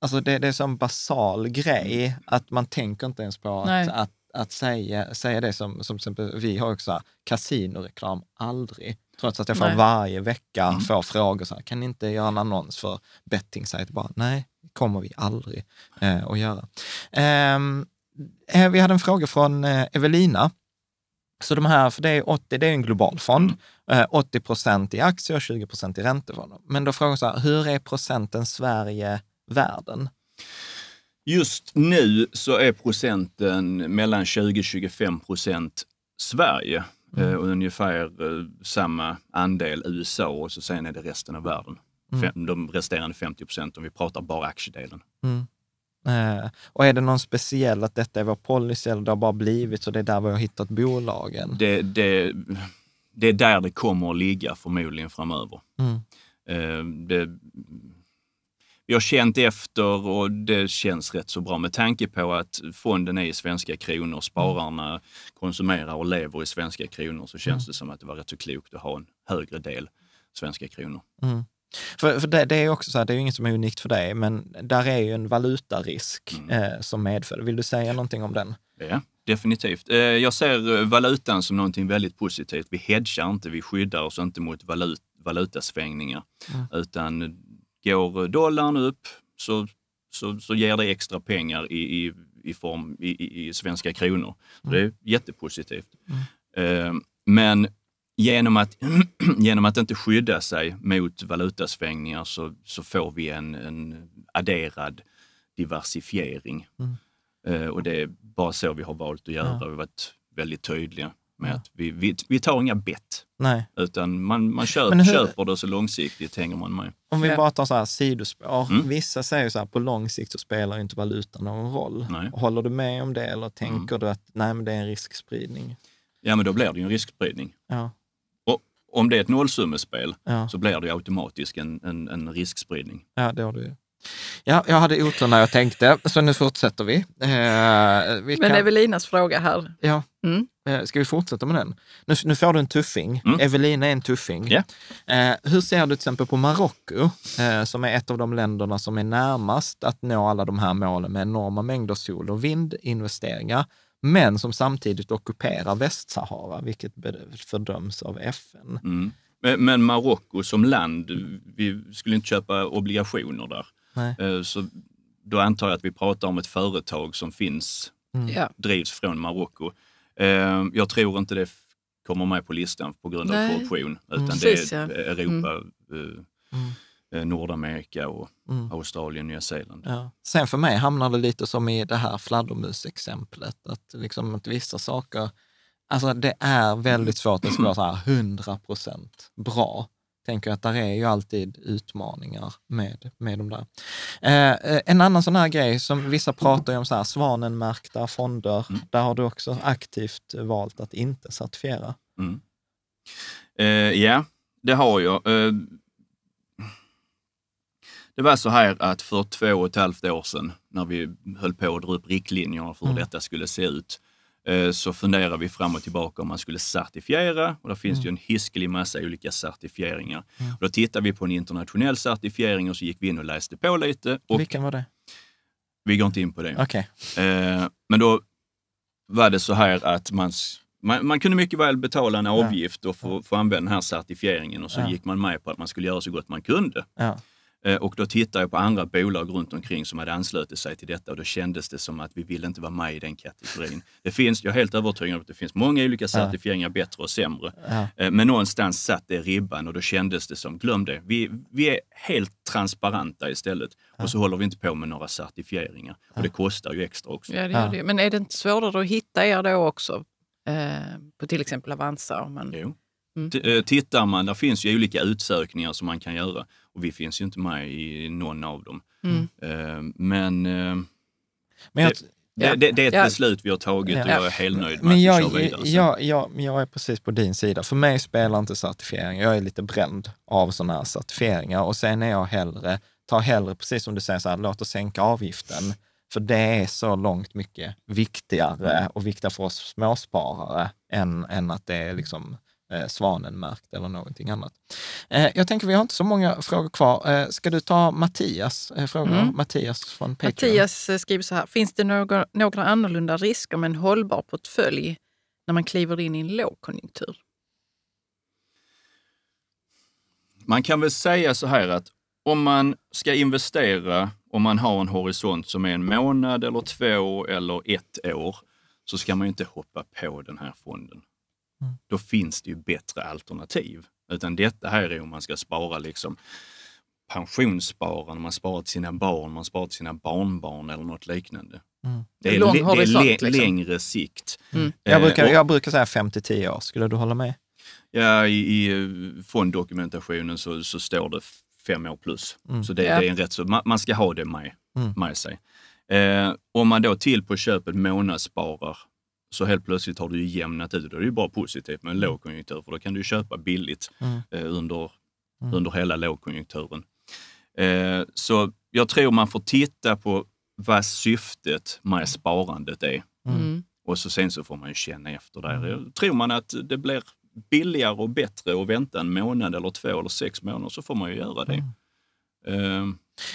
S1: Alltså det, det är en sån basal grej mm. att man tänker inte ens på att, att, att säga, säga det som, som exempel, vi har också kasinoreklam, aldrig. Trots att jag får varje vecka mm. får frågor, så här, kan ni inte göra en annons för bettingsajt? Bara, nej, kommer vi aldrig eh, att göra. Ehm, eh, vi hade en fråga från eh, Evelina. Så de här, för det är, 80, det är en global fond, mm. Eh, 80 procent i aktier och 20 procent i räntefonder. Men då frågar jag så här, hur är procenten Sverige-världen?
S3: Just nu så är procenten mellan 20-25 procent Sverige mm. Eh, och ungefär eh, samma andel USA och så sen är det resten av världen. Mm. de resterande 50 procenten, om vi pratar bara aktiedelen.
S1: Mm. Eh, och är det någon speciell, att detta är vår policy eller det har bara blivit så det är där vi har hittat bolagen?
S3: Det, det, det är där det kommer att ligga förmodligen framöver. Mm. Eh, det, vi har känt efter och det känns rätt så bra med tanke på att fonden är i svenska kronor, spararna konsumerar och lever i svenska kronor så känns mm. det som att det var rätt så klokt att ha en högre del svenska kronor. Mm.
S1: För, för det, det, är också så här, det är ju inget som är unikt för dig, men där är ju en valutarisk mm. eh, som medföljer. Vill du säga någonting om den?
S3: Ja, definitivt. Eh, jag ser eh, valutan som någonting väldigt positivt. Vi hedgar inte, vi skyddar oss inte mot valut, valutasvängningar, mm. utan Går dollarn upp så, så, så ger det extra pengar i, i, i form, i, i, svenska kronor. Så det är mm. jättepositivt. Mm. Eh, men genom att, genom att inte skydda sig mot valutasvängningar så, så får vi en, en adderad diversifiering. Mm. Eh, och det är bara så vi har valt att göra. Ja. Vi har varit väldigt tydliga med ja. att vi, vi, vi tar inga bett. Nej. Utan man, man köper, hur, köper det så långsiktigt hänger man med.
S1: Om vi bara tar så här sidospår. Mm. Vissa säger så här, på lång sikt så spelar inte valutan någon roll. Nej. Håller du med om det eller tänker mm. du att nej, men det är en riskspridning?
S3: Ja, men då blir det ju en riskspridning. Ja. Och om det är ett nollsummespel ja. så blir det automatiskt en, en, en riskspridning. Ja, det har du ju. Ja, jag hade otur när jag tänkte,
S1: så nu fortsätter vi. Eh, vi kan... Men
S2: Evelinas fråga här, ja. Mm.
S1: Eh, ska vi fortsätta med den? Nu, nu får du en tuffing. Mm. Evelina är en tuffing. Yeah. Eh, hur ser du till exempel på Marocko, eh, som är ett av de länderna som är närmast att nå alla de här målen med enorma mängder sol och vindinvesteringar, men som samtidigt ockuperar Västsahara, vilket fördöms av FN.
S3: Mm. Men, men Marocko som land, vi skulle inte köpa obligationer där. Eh, så då antar jag att vi pratar om ett företag som finns, mm. drivs från Marocko. Ehm, jag tror inte det kommer med på listan på grund av korruption, utan mm. det är eh, mm. Europa, eh, mm. Eh, Nordamerika och mm. Australien, Nya Zeeland. Ja. Sen för mig hamnar det lite som
S1: i det här fladdermusexemplet, att, liksom, att vissa saker Alltså det är väldigt svårt att vara så här 100 bra tänker att där är ju alltid utmaningar med, med de där. Eh, eh, en annan sån här grej som vissa pratar ju om, så här, svanenmärkta fonder, mm. där har du också aktivt valt att inte certifiera.
S3: Ja, mm. eh, yeah, det har jag. Eh, det var så här att för två och ett halvt år sedan när vi höll på att dra upp riktlinjerna för hur mm. detta skulle se ut, Eh, så funderar vi fram och tillbaka om man skulle certifiera och där finns mm. ju en hiskelig massa olika certifieringar. Mm. Då tittade vi på en internationell certifiering och så gick vi in och läste på lite. Och Vilken var det? Vi går inte in på det. Okay. Eh, men då var det så här att man, man, man kunde mycket väl betala en avgift och få, få använda den här certifieringen och så ja. gick man med på att man skulle göra så gott man kunde. Ja. Eh, och då tittade jag på andra bolag runt omkring som hade anslutit sig till detta och då kändes det som att vi ville inte vara med i den kategorin. Det finns, jag är helt övertygad om att det finns många olika certifieringar, bättre och sämre. Ja. Eh, men någonstans satt det ribban och då kändes det som, glöm det. Vi, vi är helt transparenta istället ja. och så håller vi inte på med några certifieringar. Ja. Och det kostar ju extra också. Ja, det gör det.
S2: Men är det inte svårare att hitta er då också? Eh, på till exempel Avanza? Men... Jo.
S3: Mm. Eh, tittar man, där finns ju olika utsökningar som man kan göra och vi finns ju inte med i någon av dem. Mm. Eh, men eh, men jag, det, det, det, är ett ja, beslut vi har tagit och jag är helt nöjd med men jag, att vi kör vidare.
S1: Jag, jag, jag är precis på din sida. För mig spelar inte certifiering, jag är lite bränd av sådana här certifieringar och sen är jag hellre, tar hellre, precis som du säger, så här, låt oss sänka avgiften. För det är så långt mycket viktigare och viktigare för oss småsparare än, än att det är liksom eh, svanenmärkt eller någonting annat. Eh, jag tänker vi har inte så många frågor kvar. Eh, ska du ta Mattias eh, frågor? Mm. Mattias från Patreon. Mattias
S2: eh, skriver så här. Finns det några, några annorlunda risker med en hållbar portfölj när man kliver in i en lågkonjunktur?
S3: Man kan väl säga så här att om man ska investera om man har en horisont som är en månad eller två eller ett år så ska man inte hoppa på den här fonden. Mm. då finns det ju bättre alternativ. Utan detta här är om man ska spara liksom pensionssparande, man sparar till sina barn, man sparar till sina barnbarn eller något liknande. Mm. Det är, lång, det är sagt, liksom? längre sikt. Mm. mm. Eh, jag, brukar, jag
S1: brukar säga 5 10 år, skulle du hålla med?
S3: Ja, i, i fonddokumentationen så, så står det 5 år plus. Mm. Så det, ja. det, är en rätt så, man, man ska ha det med, mm. med sig. Eh, om man då till på köpet månadssparar så helt plötsligt har du ju jämnat ut det. är ju bara positivt med en mm. lågkonjunktur för då kan du köpa billigt mm. Eh, under, mm. under hela lågkonjunkturen. Eh, så jag tror man får titta på vad syftet med sparandet är. Mm. mm. Och så sen så får man ju känna efter där. Tror man att det blir billigare och bättre att vänta en månad eller två eller sex månader så får man ju göra det. Mm. Eh,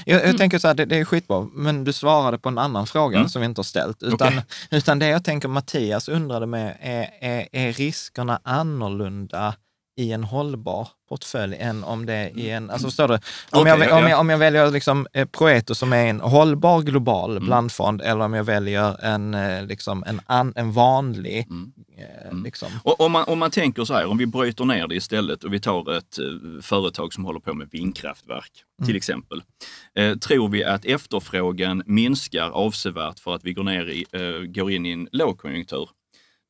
S3: jag, jag mm. tänker så här, det, det, är skitbra, men du svarade på en annan fråga mm.
S1: som vi inte har ställt. Utan, okay. utan det jag tänker Mattias undrade med, är, är, är riskerna annorlunda i en hållbar portfölj än om det är i mm. en... Alltså förstår du? Om, okay, jag, om, jag, om jag väljer liksom eh, Proeto som är en hållbar global mm. blandfond eller om jag väljer en, eh, liksom, en, en vanlig. Mm. Eh, mm. Liksom.
S3: Och om, man, om man tänker så här, om vi bryter ner det istället och vi tar ett företag som håller på med vindkraftverk mm. till exempel. Eh, tror vi att efterfrågan minskar avsevärt för att vi går, ner i, eh, går in i en lågkonjunktur?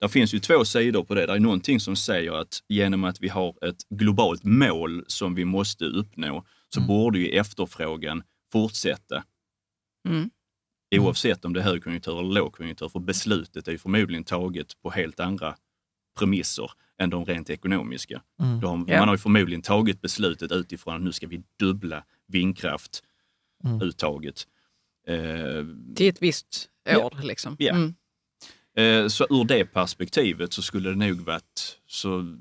S3: Det finns ju två sidor på det. Det är någonting som säger att genom att vi har ett globalt mål som vi måste uppnå så mm. borde ju efterfrågan fortsätta. Mm. Oavsett om det är högkonjunktur eller lågkonjunktur, för beslutet är ju förmodligen taget på helt andra premisser än de rent ekonomiska. Mm. De, yeah. Man har ju förmodligen tagit beslutet utifrån att nu ska vi dubbla vindkraftuttaget. Mm. Eh, Till ett visst år. Liksom. Ja. Liksom. Yeah. Mm. Eh, så ur det perspektivet så skulle det nog varit, så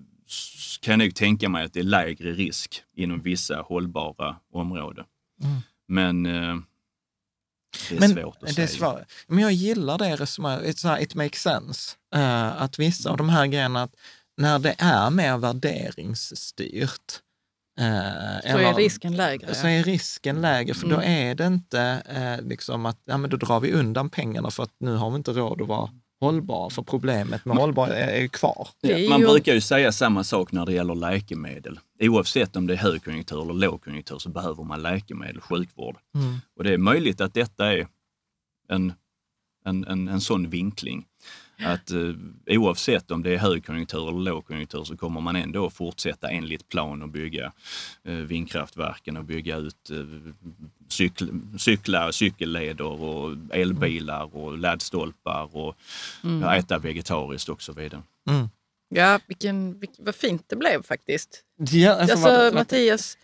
S3: kan jag nog tänka mig att det är lägre risk inom vissa hållbara områden. Mm. Men eh, det är men, svårt att det är
S1: svår. Men jag gillar det resonemanget, it makes sense. Eh, att vissa av de här grejerna, att när det är mer värderingsstyrt, så är risken lägre. Så är risken lägre, för mm. då är det inte liksom att ja, men då drar vi undan pengarna för att nu har vi inte råd att vara hållbar, för problemet med hållbar är, är kvar.
S3: man brukar ju säga samma sak när det gäller läkemedel. Oavsett om det är högkonjunktur eller lågkonjunktur så behöver man läkemedel, sjukvård. Mm. Och det är möjligt att detta är en, en, en, en sån vinkling. Att eh, oavsett om det är högkonjunktur eller lågkonjunktur så kommer man ändå fortsätta enligt plan och bygga eh, vindkraftverken och bygga ut eh, cykl, cyklar, cykelleder och elbilar mm. och laddstolpar och mm. ja, äta vegetariskt och så vidare.
S2: Mm. Ja, vilken, vilken, vad fint det blev faktiskt. Ja, alltså, alltså, Mattias,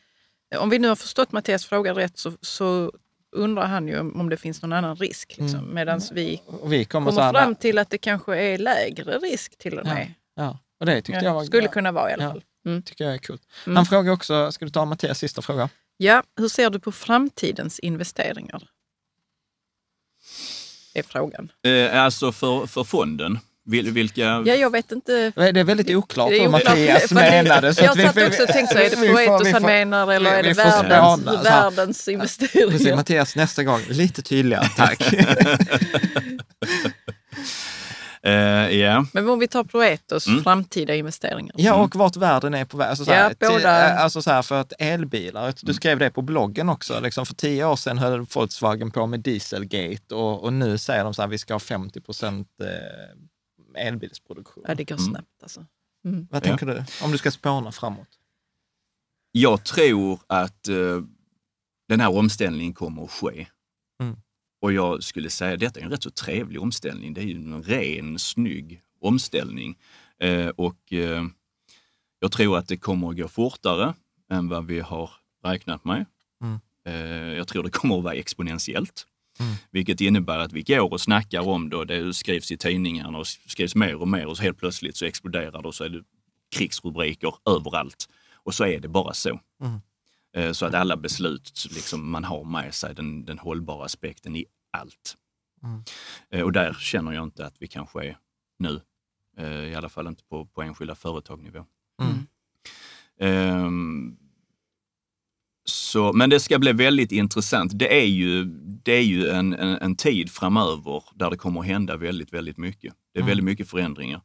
S2: om vi nu har förstått Mattias fråga rätt så, så undrar han ju om det finns någon annan risk. Mm. Liksom, mm. Medan vi, vi kommer, kommer fram till att det kanske är lägre risk till och med. Ja, ja. och det tyckte ja. jag var, Skulle kunna vara i alla ja. fall.
S1: Mm. tycker jag är kul. Mm. Han frågar också, ska du ta Mattias sista fråga?
S2: Ja, hur ser du på framtidens investeringar? Är
S3: frågan. Eh, alltså för, för fonden? Vil, vilka... Ja,
S2: jag vet inte. Det är
S3: väldigt oklart det vad Mattias menade. Så jag att vi, satt också och
S2: tänkte så, är det Proetus han menar eller vi, är det världens, spana, världens investeringar? Precis,
S1: Mattias, nästa gång lite tydligare, tack. Uh, eh, yeah. Men om vi tar Proetos mm.
S2: framtida investeringar. Ja,
S1: och vart världen är på väg. Alltså, ja, båda... Eh, alltså så här, för att elbilar, du mm. skrev det på bloggen också, liksom för tio år sedan höll Volkswagen på med dieselgate och, och nu säger de så här, vi ska ha 50 procent eh, elbilsproduktion. Ja, det går mm. snabbt mm. alltså. Mm. Vad tänker du? Om du ska spåna framåt?
S3: Jag tror att eh, den här omställningen kommer att ske. Mm. Och jag skulle säga, att detta är en rätt så trevlig omställning. Det är ju en ren, snygg omställning. Eh, och eh, jag tror att det kommer att gå fortare än vad vi har räknat med. Mm. Eh, jag tror det kommer att vara exponentiellt. Mm. Vilket innebär att vi går och snackar om det och det skrivs i tidningarna och skrivs mer och mer och så helt plötsligt så exploderar det och så är det krigsrubriker överallt. Och så är det bara så. Mm. Eh, så att alla beslut, liksom, man har med sig den, den hållbara aspekten i allt. Mm. Eh, och där känner jag inte att vi kanske är nu. Eh, I alla fall inte på, på enskilda företagnivå. Mm. Um, så, men det ska bli väldigt intressant. Det är ju, det är ju en, en, en tid framöver där det kommer att hända väldigt, väldigt mycket. Det är mm. väldigt mycket förändringar.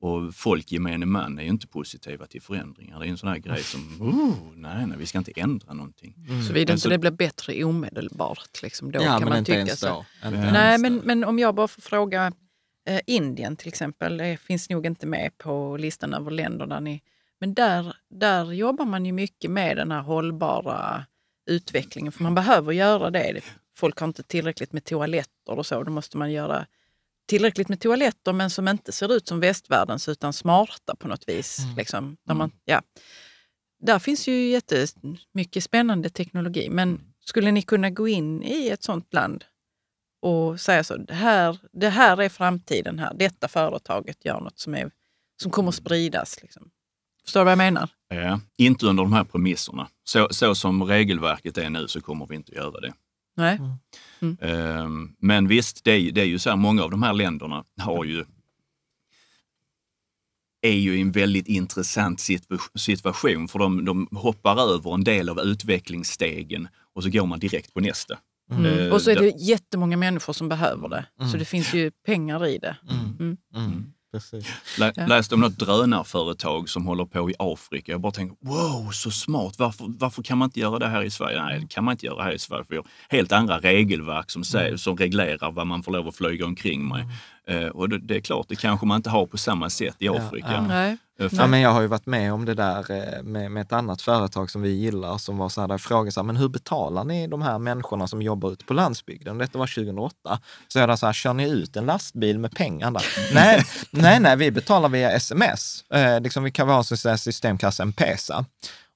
S3: Och folk, gemene man, är ju inte positiva till förändringar. Det är en sån här grej som, oh, nej, nej, vi ska inte ändra någonting. Mm. Såvida inte så, det blir
S2: bättre omedelbart, liksom, då ja, kan men man inte tycka ens så. nej, men, men om jag bara får fråga, eh, Indien till exempel, det finns nog inte med på listan över länder där ni men där, där jobbar man ju mycket med den här hållbara utvecklingen, för man behöver göra det. Folk har inte tillräckligt med toaletter och så, då måste man göra tillräckligt med toaletter men som inte ser ut som västvärldens utan smarta på något vis. Mm. Liksom, där, mm. man, ja. där finns ju jättemycket spännande teknologi men skulle ni kunna gå in i ett sånt land och säga så, det här, det här är framtiden här, detta företaget gör något som, är, som kommer att spridas. Liksom. Förstår du vad jag menar?
S3: Ja, inte under de här premisserna. Så, så som regelverket är nu så kommer vi inte att göra det.
S2: Nej. Mm.
S3: Mm. Ehm, men visst, det är, det är ju så här, många av de här länderna har ju är ju i en väldigt intressant situation för de, de hoppar över en del av utvecklingsstegen och så går man direkt på nästa. Mm. Mm. Eh, och så är det
S2: jättemånga människor som behöver det, mm. så det finns ju pengar i det. Mm. Mm. Mm. Precis.
S3: Lä, läste om något drönarföretag som håller på i Afrika. Jag bara tänkte, wow, så smart! Varför, varför kan man inte göra det här i Sverige? Nej, det kan man inte göra här i Sverige. För vi har helt andra regelverk som, säger, mm. som reglerar vad man får lov att flyga omkring med. Mm. Eh, och det är klart, det kanske man inte har på samma sätt i Afrika. Ja, ja. Eh, ja men jag har ju varit med om det där eh,
S1: med, med ett annat företag som vi gillar som var
S3: så här, där frågade så här, men
S1: hur betalar ni de här människorna som jobbar ute på landsbygden? Detta var 2008. Så jag sa så här, kör ni ut en lastbil med pengar där? nej, nej, nej, vi betalar via sms. Eh, liksom vi kan ha systemkassan Pesa.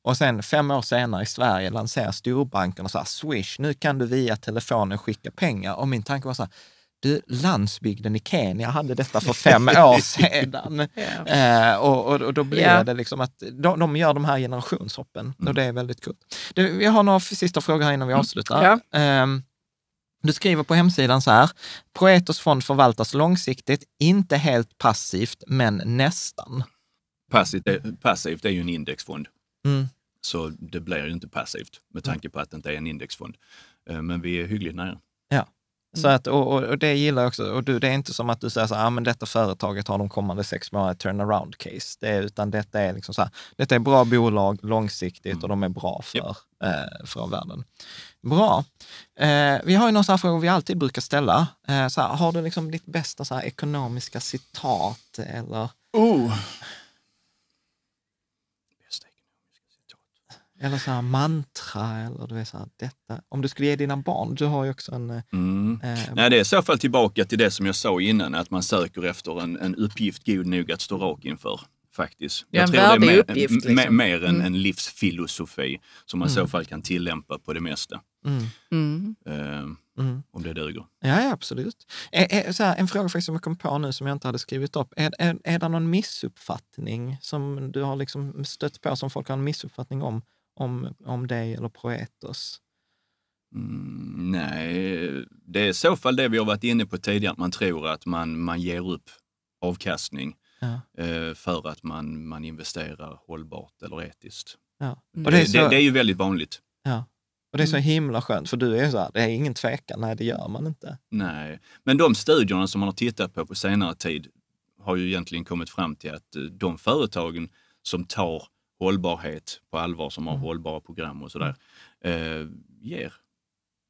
S1: Och sen fem år senare i Sverige lanserar storbankerna så här, Swish, nu kan du via telefonen skicka pengar. Och min tanke var så här, du, landsbygden i Kenya hade detta för fem år sedan. yeah. och, och, och, då blir yeah. det liksom att de, de, gör de här generationshoppen mm. och det är väldigt kul. Du, vi har några sista frågor här innan vi mm. avslutar. Mm. Yeah. Eh, du skriver på hemsidan så här, Proetos fond förvaltas långsiktigt, inte helt passivt, men nästan.
S3: Passivt, passivt är ju en indexfond. Mm. Så det blir ju inte passivt med mm. tanke på att det inte är en indexfond. Eh, men vi är hyggligt nära.
S1: Ja. Så mm. att, och, och, det gillar jag också. Och du, det är inte som att du säger så här, ah, men detta företaget har de kommande sex månaderna turnaround case. Det är, utan detta är, liksom så här, detta är bra bolag långsiktigt mm. och de är bra för, yep. eh, för världen. Bra. Eh, vi har ju några sån här fråga vi alltid brukar ställa. Eh, så här, har du liksom ditt bästa så här, ekonomiska citat eller? Oh. Eller så här mantra, eller du vet så här, detta. Om du skulle ge dina barn, du har ju också en... Eh, mm. Eh, Nej,
S3: det är i så fall tillbaka till det som jag sa innan, att man söker efter en, en uppgift god nog att stå rak inför. Faktiskt. jag tror det är mer, uppgift, liksom. mer, mer mm. en, livsfilosofi som man i mm. så fall kan tillämpa på det mesta. Eh, om det duger. Ja, absolut.
S1: Är, är, här, en fråga faktiskt som jag kom på nu som jag inte hade skrivit upp. Är, är, är det någon missuppfattning som du har liksom stött på, som folk har en missuppfattning om? om, om dig eller Proetos?
S3: Mm, nej, det är i så fall det vi har varit inne på tidigare, att man tror att man, man ger upp avkastning ja. Eh, för att man, man investerar hållbart eller etiskt. Ja. Det, det, är så... det, det, är ju väldigt vanligt. Ja.
S1: Och Det är så mm. himla skönt, för du är så här, det är ingen tvekan, nej det gör man inte.
S3: Nej, men de studierna som man har tittat på på senare tid har ju egentligen kommit fram till att eh, de företagen som tar hållbarhet på allvar, som har mm. hållbara program och sådär, mm. eh, ger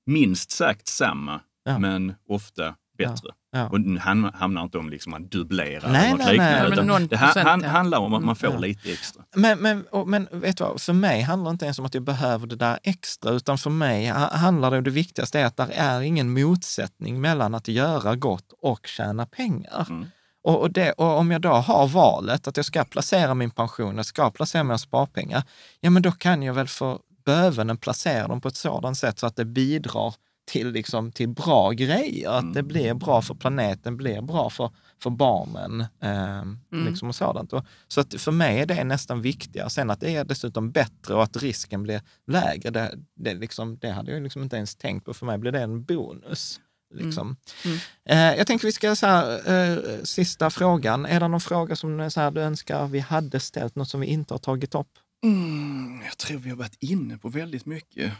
S3: minst sagt samma, ja. men ofta bättre. Ja. Och det handlar inte om liksom man dubblerar nej, eller något nej, liknande. Nej, det procent, han, ja. handlar om att man mm, får ja. lite extra.
S1: Men, men, och, men vet du vad, för mig handlar det inte ens om att jag behöver det där extra, utan för mig handlar det om det viktigaste är att det är ingen motsättning mellan att göra gott och tjäna pengar. Mm. Och, och, det, och, om jag då har valet att jag ska placera min pension, jag ska placera mina sparpengar, ja men då kan jag väl för bövenen placera dem på ett sådant sätt så att det bidrar till, liksom, till bra grejer. Att det blir bra för planeten, blir bra för, för barnen eh, mm. liksom och sådant. Och, så att för mig är det nästan viktigare. Sen att det är dessutom bättre och att risken blir lägre, det, det, liksom, det hade jag liksom inte ens tänkt på. För mig blir det en bonus. Liksom. Mm. Mm. jag tänker vi ska, så här, eh, sista frågan, är det någon fråga som så här, du önskar vi hade ställt, något som vi inte har tagit upp?
S3: Mm, jag tror vi har varit inne på väldigt mycket,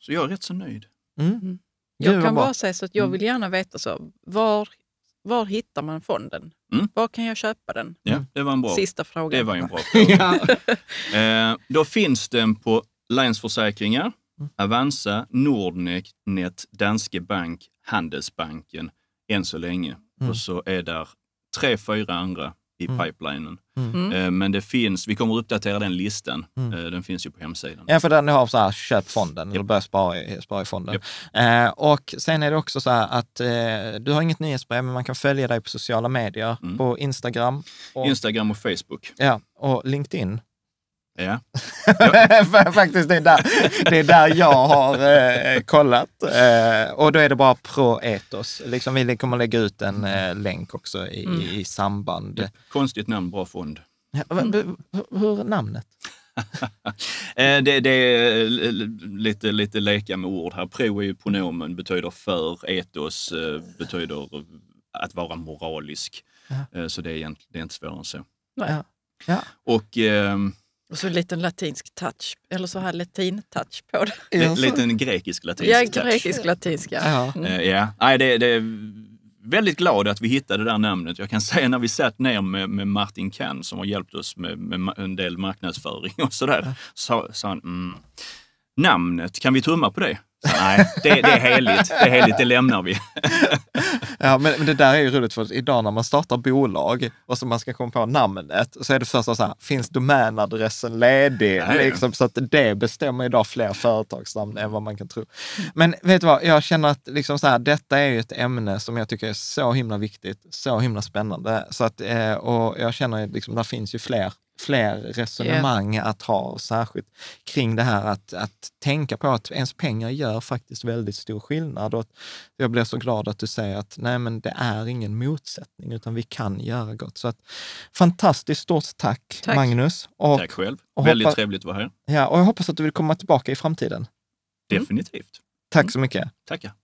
S3: så jag är rätt så nöjd. Mm. Mm. Jag kan bara säga
S2: så att jag mm. vill gärna veta, så, var, var hittar man fonden? Var kan jag köpa den?
S3: Ja, det var en bra, Sista frågan. Det var en bra fråga. Eh, då finns den på Länsförsäkringar, Avanza, Nordnet, Danske Bank, Handelsbanken än så länge. Mm. Och så är där tre, fyra andra i mm. pipelinen. Mm. mm. Eh, men det finns, vi kommer att uppdatera den listan. Mm. Eh, den finns ju på hemsidan. Ja, för den har så här, köp fonden, yep. eller börja
S1: spara i, spara i fonden. Yep. Eh, och sen är det också så här att eh, du har inget nyhetsbrev, men man kan följa dig på sociala medier, mm. på Instagram. Och, Instagram
S3: och Facebook. Ja,
S1: och LinkedIn. Ja. ja. Faktiskt, det är, där, det är där jag har eh, kollat. Eh, och då är det bara Proetos. Liksom, vi kommer lägga ut
S3: en eh, länk också i, mm. i samband. Konstigt namn, bra fond.
S2: Mm.
S1: Hur är namnet?
S3: Eh, det, det, är eh, lite, lite leka med ord här. Pro är ju pronomen, betyder för, etos eh, betyder att vara moralisk. Ja. Så det är, egentligen, det är inte svårare än så. Ja. Och ehm,
S2: och så en liten latinsk touch, eller så här latin-touch på det. L liten
S3: grekisk-latinsk ja, touch. Grekisk-latinsk,
S2: ja. Uh, mm. eh,
S3: yeah. Nej, det, det väldigt glad att vi hittade det där namnet. Jag kan säga när vi satt ner med, med Martin Ken som har hjälpt oss med, med en del marknadsföring och sådär, sa så han, mm, namnet, kan vi tumma på det? Nej, det, det, är heligt. Det är heligt, det lämnar vi. ja, men, men, det
S1: där är ju roligt för idag när man startar bolag och så man ska komma på namnet så är det första så här, finns domänadressen ledig? Liksom, så att det bestämmer idag fler företagsnamn än vad man kan tro. Men vet du vad, jag känner att liksom så här, detta är ju ett ämne som jag tycker är så himla viktigt, så himla spännande. Så att, eh, och jag känner att liksom, där finns ju fler fler resonemang yeah. att ha, särskilt kring det här att, att tänka på att ens pengar gör faktiskt väldigt stor skillnad. Och jag blir så glad att du säger att nej, men det är ingen motsättning, utan vi kan göra gott. Så att, fantastiskt stort tack, tack. Magnus. Och, tack själv. Och väldigt hoppa, trevligt att vara här. Ja, och jag hoppas att du vill komma tillbaka i framtiden. Mm. Definitivt. Mm. Tack så mycket. Tackar.